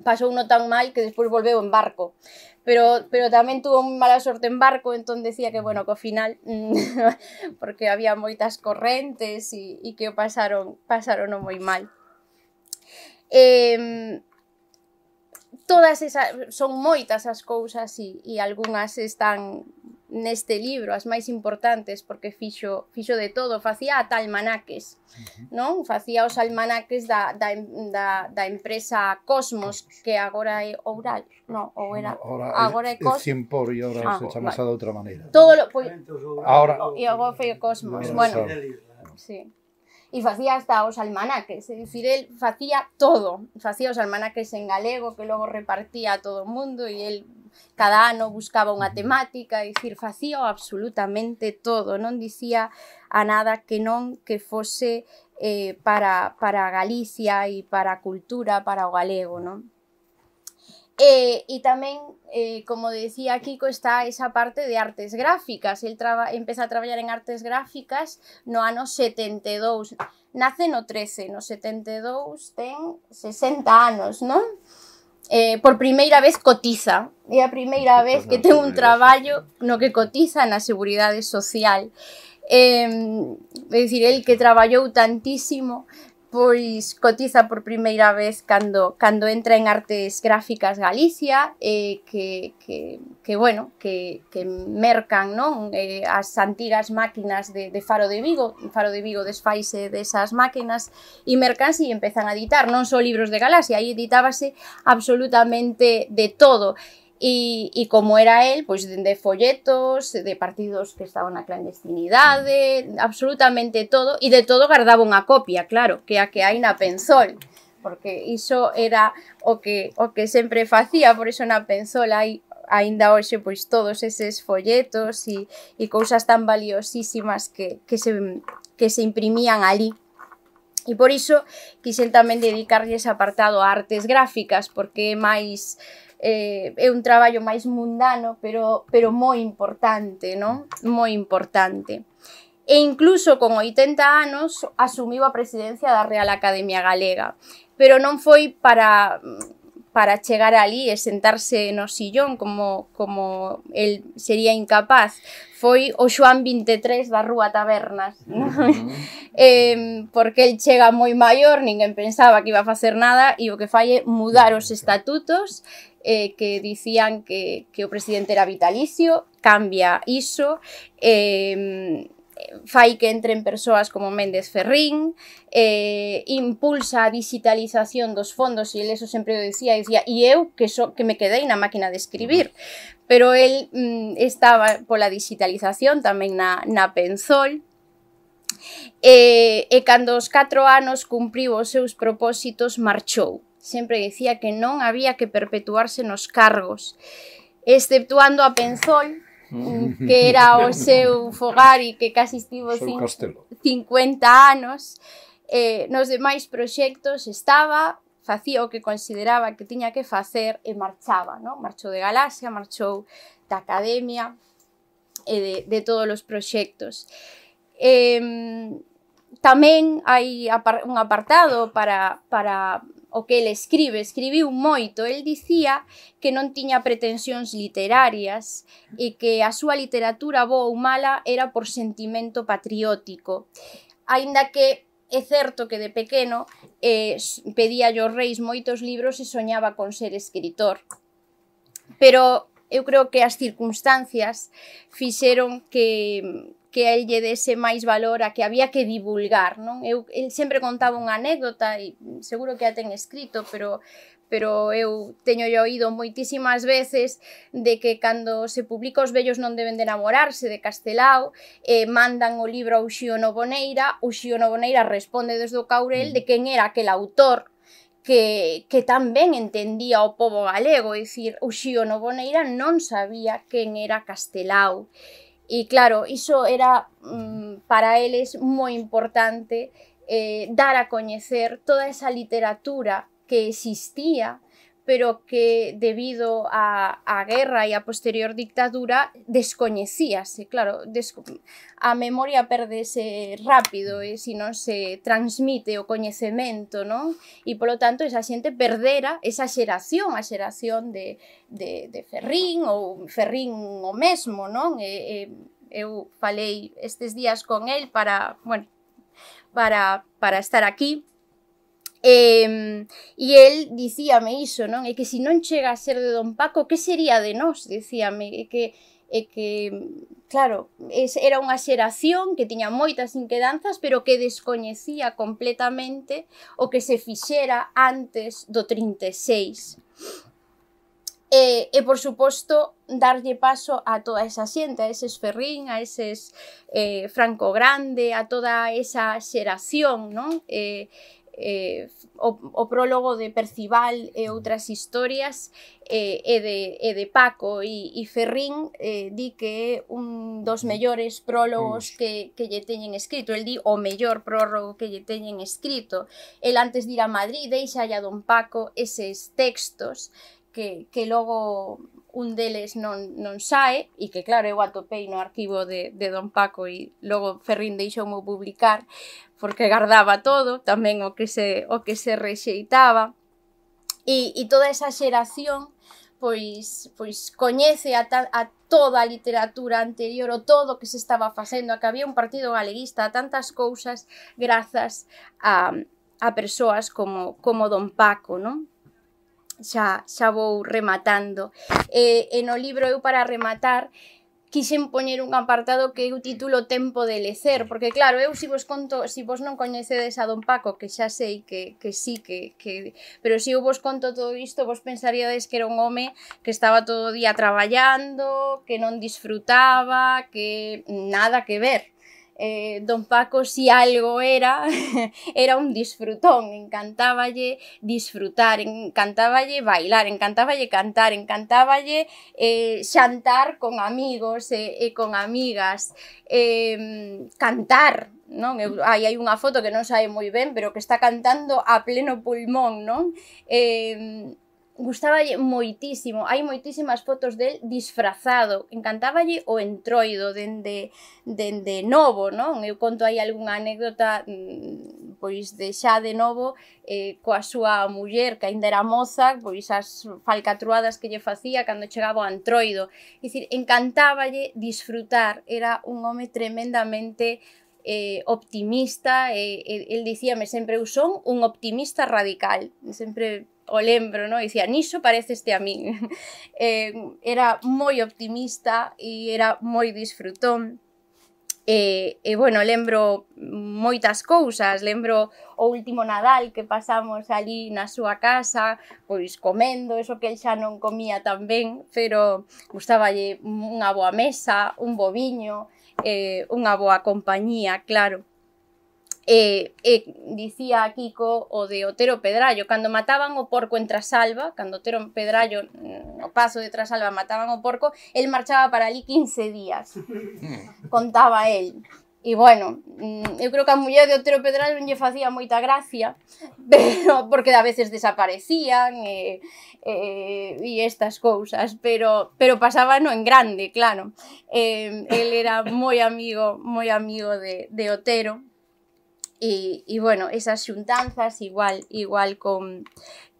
pasou no tan mal que despois volveu en barco. Pero, pero tamén tuvo mala sorte en barco, entón decía que, bueno, que ao final, *laughs* porque había moitas correntes e, e que o pasaron, pasaron moi mal. Eh, todas esas son moitas as cousas e, e algunhas están neste libro, as máis importantes porque fixo fixo de todo, facía ata almanaques, uh -huh. non? Facía os almanaques da, da, da, da empresa Cosmos, que agora é Oural, non, ou era ahora, agora é Cosmos. por e agora ah, se chama vale. de outra maneira. Todo lo, pues, agora e agora foi Cosmos. Bueno, sí e facía hasta os almanaques, e Fidel facía todo, facía os almanaques en galego que logo repartía a todo o mundo e el cada ano buscaba unha temática, e dicir, facía absolutamente todo, non dicía a nada que non que fose eh, para, para Galicia e para a cultura, para o galego, non? E, eh, e tamén, eh, como decía Kiko, está esa parte de artes gráficas. El traba, empeza a traballar en artes gráficas no ano 72. Nace no 13, no 72 ten 60 anos, non? Eh, por primeira vez cotiza. É a primeira vez que ten un traballo no que cotiza na Seguridade Social. Eh, é dicir, el que traballou tantísimo pois cotiza por primeira vez cando, cando entra en Artes Gráficas Galicia e eh, que, que, que bueno, que, que mercan non eh, as antigas máquinas de, de Faro de Vigo Faro de Vigo desfaise desas máquinas e mercan e empezan a editar non só libros de Galaxia, aí editábase absolutamente de todo E, e como era el, pois dende folletos, de partidos que estaban na clandestinidade, absolutamente todo, e de todo guardaba unha copia, claro, que a que hai na Pensol, porque iso era o que o que sempre facía, por iso na Pensol hai aínda hoxe pois todos eses folletos e, e cousas tan valiosísimas que, que, se, que se imprimían ali. E por iso quixen tamén dedicarlle ese apartado a artes gráficas, porque é máis eh, é un traballo máis mundano, pero, pero moi importante, non? Moi importante. E incluso con 80 anos asumiu a presidencia da Real Academia Galega, pero non foi para para chegar ali e sentarse no sillón como, como el sería incapaz foi o Xoan 23 da Rúa Tabernas ¿no? uh -huh. eh, porque el chega moi maior ninguén pensaba que iba a facer nada e o que fai é mudar os estatutos eh, que dicían que, que o presidente era vitalicio cambia iso eh, fai que entren persoas como Méndez Ferrín, eh, impulsa a digitalización dos fondos, e ele eso sempre o decía, decía, e eu que, so, que me quedei na máquina de escribir, pero el mm, estaba pola digitalización tamén na, na Penzol, e, eh, e cando os 4 anos cumpriu os seus propósitos marchou. Sempre dicía que non había que perpetuarse nos cargos, exceptuando a Penzol, que era o *laughs* seu fogar e que casi estivo 50 anos. Eh, nos demais proxectos estaba, facía o que consideraba que tiña que facer e marchaba, no? marchou de Galaxia, marchou da Academia e de, de todos os proxectos. Eh, tamén hai un apartado para, para o que ele escribe, escribiu moito, el dicía que non tiña pretensións literarias e que a súa literatura boa ou mala era por sentimento patriótico. Aínda que é certo que de pequeno eh, pedía aos reis moitos libros e soñaba con ser escritor. Pero eu creo que as circunstancias fixeron que, que a el lle dese máis valor a que había que divulgar, non? Eu el sempre contaba unha anécdota e seguro que a ten escrito, pero pero eu teño yo oído moitísimas veces de que cando se publica os vellos non deben de enamorarse de Castelao, eh, mandan o libro ao Uxío Novoneira, o Novoneira responde desde o Caurel de quen era aquel autor que, que tamén entendía o povo galego, é dicir, o Novoneira non sabía quen era Castelao. Y claro, eso era mm, para es muy importante eh, dar a conocer toda esa literatura que existía pero que debido a, a guerra e a posterior dictadura descoñecíase, claro, desco a memoria perdese rápido e se non se transmite o coñecemento, non? E polo tanto esa xente perdera esa xeración, a xeración de, de, de Ferrín ou Ferrín o mesmo, non? E, e, eu falei estes días con el para, bueno, para, para estar aquí E, e el dicíame iso, non? É que se non chega a ser de Don Paco, que sería de nós? Dicíame, é que e que, claro, es, era unha xeración que tiña moitas inquedanzas, pero que descoñecía completamente o que se fixera antes do 36. E, e por suposto, darlle paso a toda esa xente, a eses Ferrín, a eses eh, Franco Grande, a toda esa xeración, non? Eh, eh, o, o prólogo de Percival e outras historias eh, e, de, e de Paco e, e Ferrín eh, di que é un dos mellores prólogos que, que lle teñen escrito el di o mellor prólogo que lle teñen escrito el antes de ir a Madrid deixa a don Paco eses textos que, que logo un deles non, non sae, e que claro, eu atopei no arquivo de, de Don Paco e logo Ferrín mo publicar, porque guardaba todo, tamén o que se, o que se rexeitaba, e, e toda esa xeración pois, pois coñece a, ta, a toda a literatura anterior o todo que se estaba facendo, a que había un partido galeguista, a tantas cousas grazas a, a persoas como, como Don Paco, non? xa, xa vou rematando. E, eh, e no libro eu para rematar quixen poñer un apartado que eu titulo Tempo de lecer, porque claro, eu si vos conto, se si vos non coñecedes a Don Paco, que xa sei que, que sí, que, que... pero se si eu vos conto todo isto, vos pensaríades que era un home que estaba todo o día traballando, que non disfrutaba, que nada que ver eh, don Paco si algo era, *laughs* era un disfrutón, encantáballe disfrutar, encantáballe bailar, encantáballe cantar, encantáballe eh, xantar con amigos eh, e, eh, con amigas, eh, cantar, non? Eu, hai, hai unha foto que non sae moi ben, pero que está cantando a pleno pulmón, non? Eh, gustáballe moitísimo, hai moitísimas fotos del disfrazado, encantáballe o entroido dende, dende novo, non? Eu conto aí algunha anécdota mm, pois de xa de novo eh, coa súa muller que ainda era moza, pois as falcatruadas que lle facía cando chegaba o antroido. É dicir, encantáballe disfrutar, era un home tremendamente eh, optimista, eh, el dicíame sempre, eu son un optimista radical, sempre o lembro, no? E dicía, niso este a min. *laughs* eh, era moi optimista e era moi disfrutón. E, eh, e bueno, lembro moitas cousas, lembro o último Nadal que pasamos ali na súa casa, pois comendo, eso que el xa non comía tan ben, pero gustáballe unha boa mesa, un bo viño, eh, unha boa compañía, claro. E, eh, e eh, dicía a Kiko o de Otero Pedrallo Cando mataban o porco en Trasalba Cando Otero Pedrallo no mm, paso de Trasalba mataban o porco El marchaba para ali 15 días mm. Contaba el E bueno, mm, eu creo que a muller de Otero Pedral non lle facía moita gracia, *laughs* pero porque a veces desaparecían e, e, e estas cousas, pero pero pasábano en grande, claro. Eh, el era moi amigo, moi amigo de, de Otero, e, e bueno, esas xuntanzas igual igual con,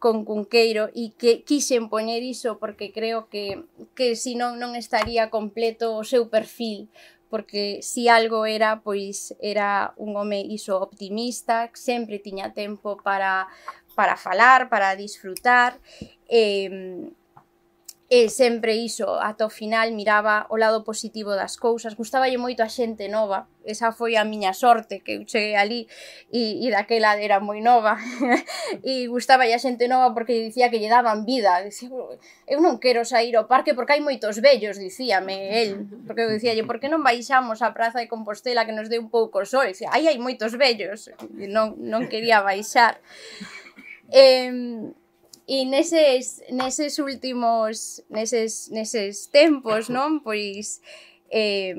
con Cunqueiro e que quixen poñer iso porque creo que, que si non non estaría completo o seu perfil porque si algo era, pois era un home iso optimista, sempre tiña tempo para, para falar, para disfrutar, eh, e sempre iso, ata o final miraba o lado positivo das cousas, gustaballe moito a xente nova, esa foi a miña sorte que eu cheguei ali e, e daquela era moi nova e *laughs* gustaba a xente nova porque dicía que lle daban vida, dicía, eu non quero sair ao parque porque hai moitos vellos, dicíame el, porque eu dicíalle, por que non baixamos á Praza de Compostela que nos dé un pouco sol? Dicía, aí hai moitos vellos, e non, non quería baixar. Eh, E neses, neses últimos neses, neses tempos, non? Pois eh,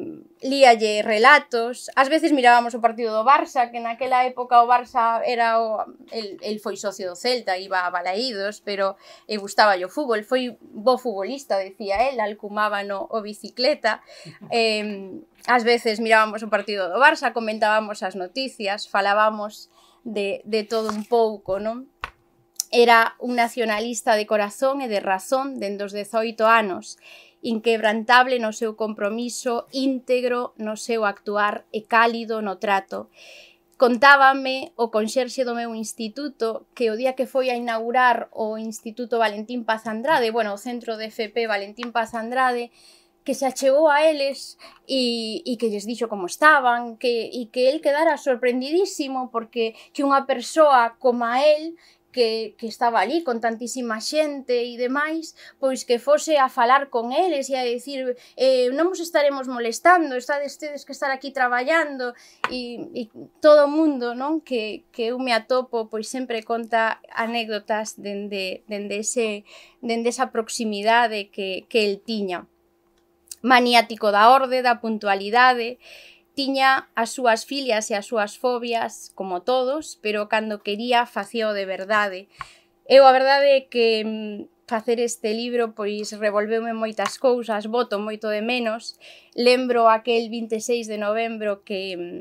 líalle relatos. Ás veces mirábamos o partido do Barça, que naquela época o Barça era o... El, el foi socio do Celta, iba a Balaídos, pero e eh, gustaba o fútbol. Foi bo futbolista, decía el, alcumaba no o bicicleta. Eh, ás veces mirábamos o partido do Barça, comentábamos as noticias, falábamos de, de todo un pouco, non? Era un nacionalista de corazón e de razón dende os 18 anos, inquebrantable no seu compromiso, íntegro no seu actuar e cálido no trato. Contábame o conxerxe do meu instituto que o día que foi a inaugurar o Instituto Valentín Paz Andrade, bueno, o centro de FP Valentín Paz Andrade, que se achegou a eles e, e que lles dixo como estaban que, e que el quedara sorprendidísimo porque que unha persoa como a el que, que estaba ali con tantísima xente e demais, pois que fose a falar con eles e a decir eh, non vos estaremos molestando, estades tedes que estar aquí traballando e, e todo o mundo non que, que eu me atopo pois sempre conta anécdotas dende, dende, ese, dende esa proximidade que, que el tiña. Maniático da orde, da puntualidade, tiña as súas filias e as súas fobias, como todos, pero cando quería facía de verdade. Eu a verdade é que mm, facer este libro pois revolveume moitas cousas, voto moito de menos. Lembro aquel 26 de novembro que mm,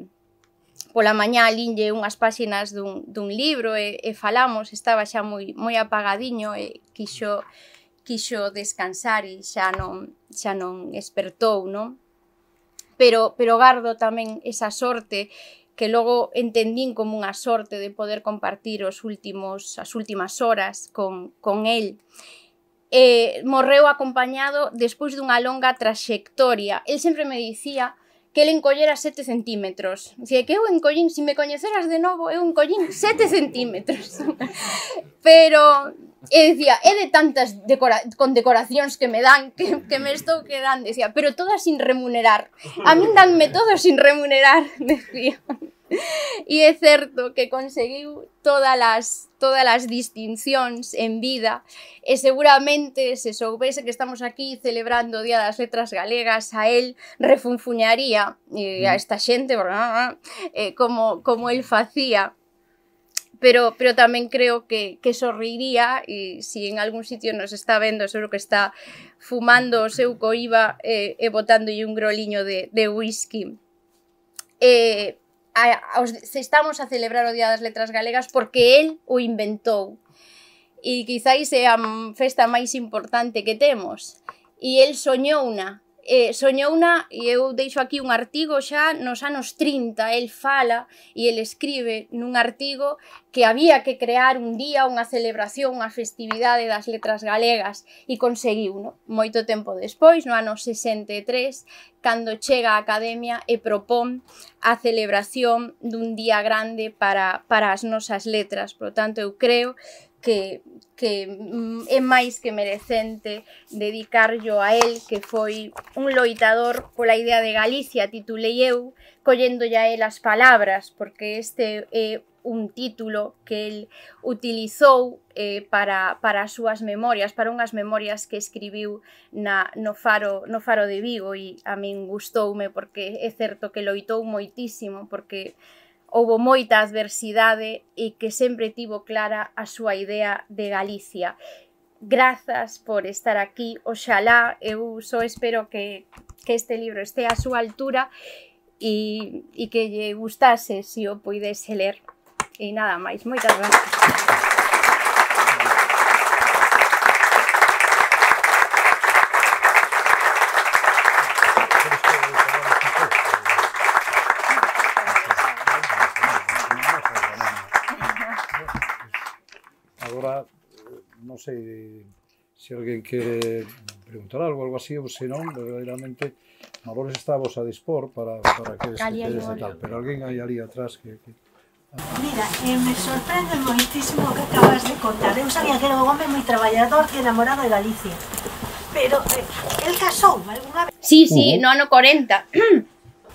pola mañá linlle unhas páxinas dun, dun libro e, e falamos, estaba xa moi, moi apagadiño e quixo, quixo descansar e xa non, xa non espertou, non? pero, pero gardo tamén esa sorte que logo entendín como unha sorte de poder compartir os últimos, as últimas horas con, con el. Eh, morreu acompañado despois dunha longa traxectoria. El sempre me dicía que el encollera 7 centímetros. Dicía que eu encollín, se me coñeceras de novo, eu encollín 7 centímetros. *laughs* Pero, e dicía, é de tantas decora con decoracións que me dan que, que me estou quedando, dicía, pero todas sin remunerar. A min danme todo sin remunerar, *laughs* decía e é certo que conseguiu todas as, todas as distincións en vida e eh, seguramente se soubese que estamos aquí celebrando o Día das Letras Galegas a él refunfuñaría e eh, a mm. esta xente eh, como, como el facía pero, pero tamén creo que, que sorriría e se si en algún sitio nos está vendo seguro que está fumando o seu coiba eh, e botándolle un groliño de, de whisky eh, a, os, se estamos a celebrar o Día das Letras Galegas porque el o inventou e quizáis é a festa máis importante que temos e el soñou una eh, soñouna e eu deixo aquí un artigo xa nos anos 30, el fala e el escribe nun artigo que había que crear un día, unha celebración, unha festividade das letras galegas e conseguiu, no? moito tempo despois, no ano 63, cando chega a Academia e propón a celebración dun día grande para, para as nosas letras. Por tanto, eu creo que, que mm, é máis que merecente yo a el que foi un loitador pola idea de Galicia, titulei eu, collendo ya él as palabras, porque este é un título que el utilizou eh, para, para as súas memorias, para unhas memorias que escribiu na, no, faro, no faro de Vigo e a min gustoume porque é certo que loitou moitísimo porque houbo moita adversidade e que sempre tivo clara a súa idea de Galicia. Grazas por estar aquí, oxalá, eu só espero que, que este libro este a súa altura e, e que lle gustase se si o poidese ler. E nada máis, moitas grazas. sei se alguén quere preguntar algo, algo así, ou se non, verdadeiramente, Mabores está vos a dispor para, para que se quedes e tal, pero alguén hai ali atrás que... que... Mira, eh, me sorprende moitísimo o que acabas de contar. Eu sabía que era un home moi traballador que enamorado de Galicia. Pero, eh, el casou alguna vez? Sí, sí, uh -huh. no ano 40. *clears throat*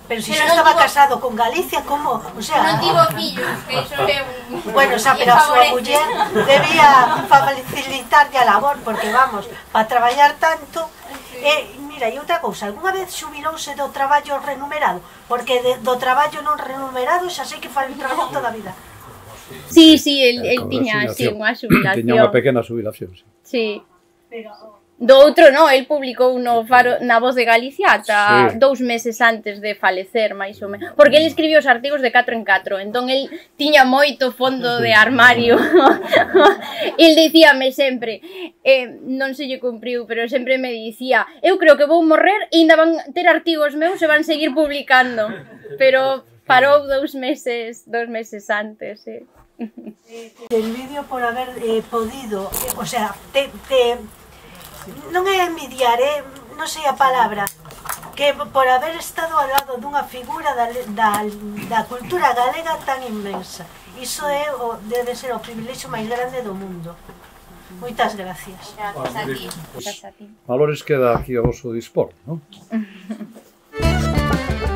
Pero si pero no estaba tivo... casado con Galicia, como, o sea, non tivo fillos, que iso é un *laughs* Bueno, xa, pero a súa muller debía facilitarlle a labor porque vamos, para traballar tanto Eh, e mira, e outra cousa, algunha vez xubilouse do traballo renumerado, porque de, do traballo non renumerado xa sei que fai un traballo toda a vida. Sí, sí, el, eh, el tiña sí, unha xubilación. *clears throat* Tiña unha pequena xubilación, sí. Sí. Pero Do outro no, el publicou no Faro na Voz de Galicia ata sí. dous meses antes de falecer, máis ou menos. Porque el escribiu os artigos de 4 en 4, entón el tiña moito fondo de armario. *laughs* el dicíame sempre, eh, non se lle cumpriu, pero sempre me dicía, eu creo que vou morrer e ainda van ter artigos meus e van seguir publicando. Pero parou dous meses, dous meses antes, eh. Te envidio por haber eh, podido, eh, o sea, te, te, non é envidiar, é, non sei a palabra, que por haber estado ao lado dunha figura da, da, da cultura galega tan inmensa. Iso é o, debe ser o privilegio máis grande do mundo. Moitas gracias. Gracias a ti. Valores queda aquí a vosso dispor, non? *laughs*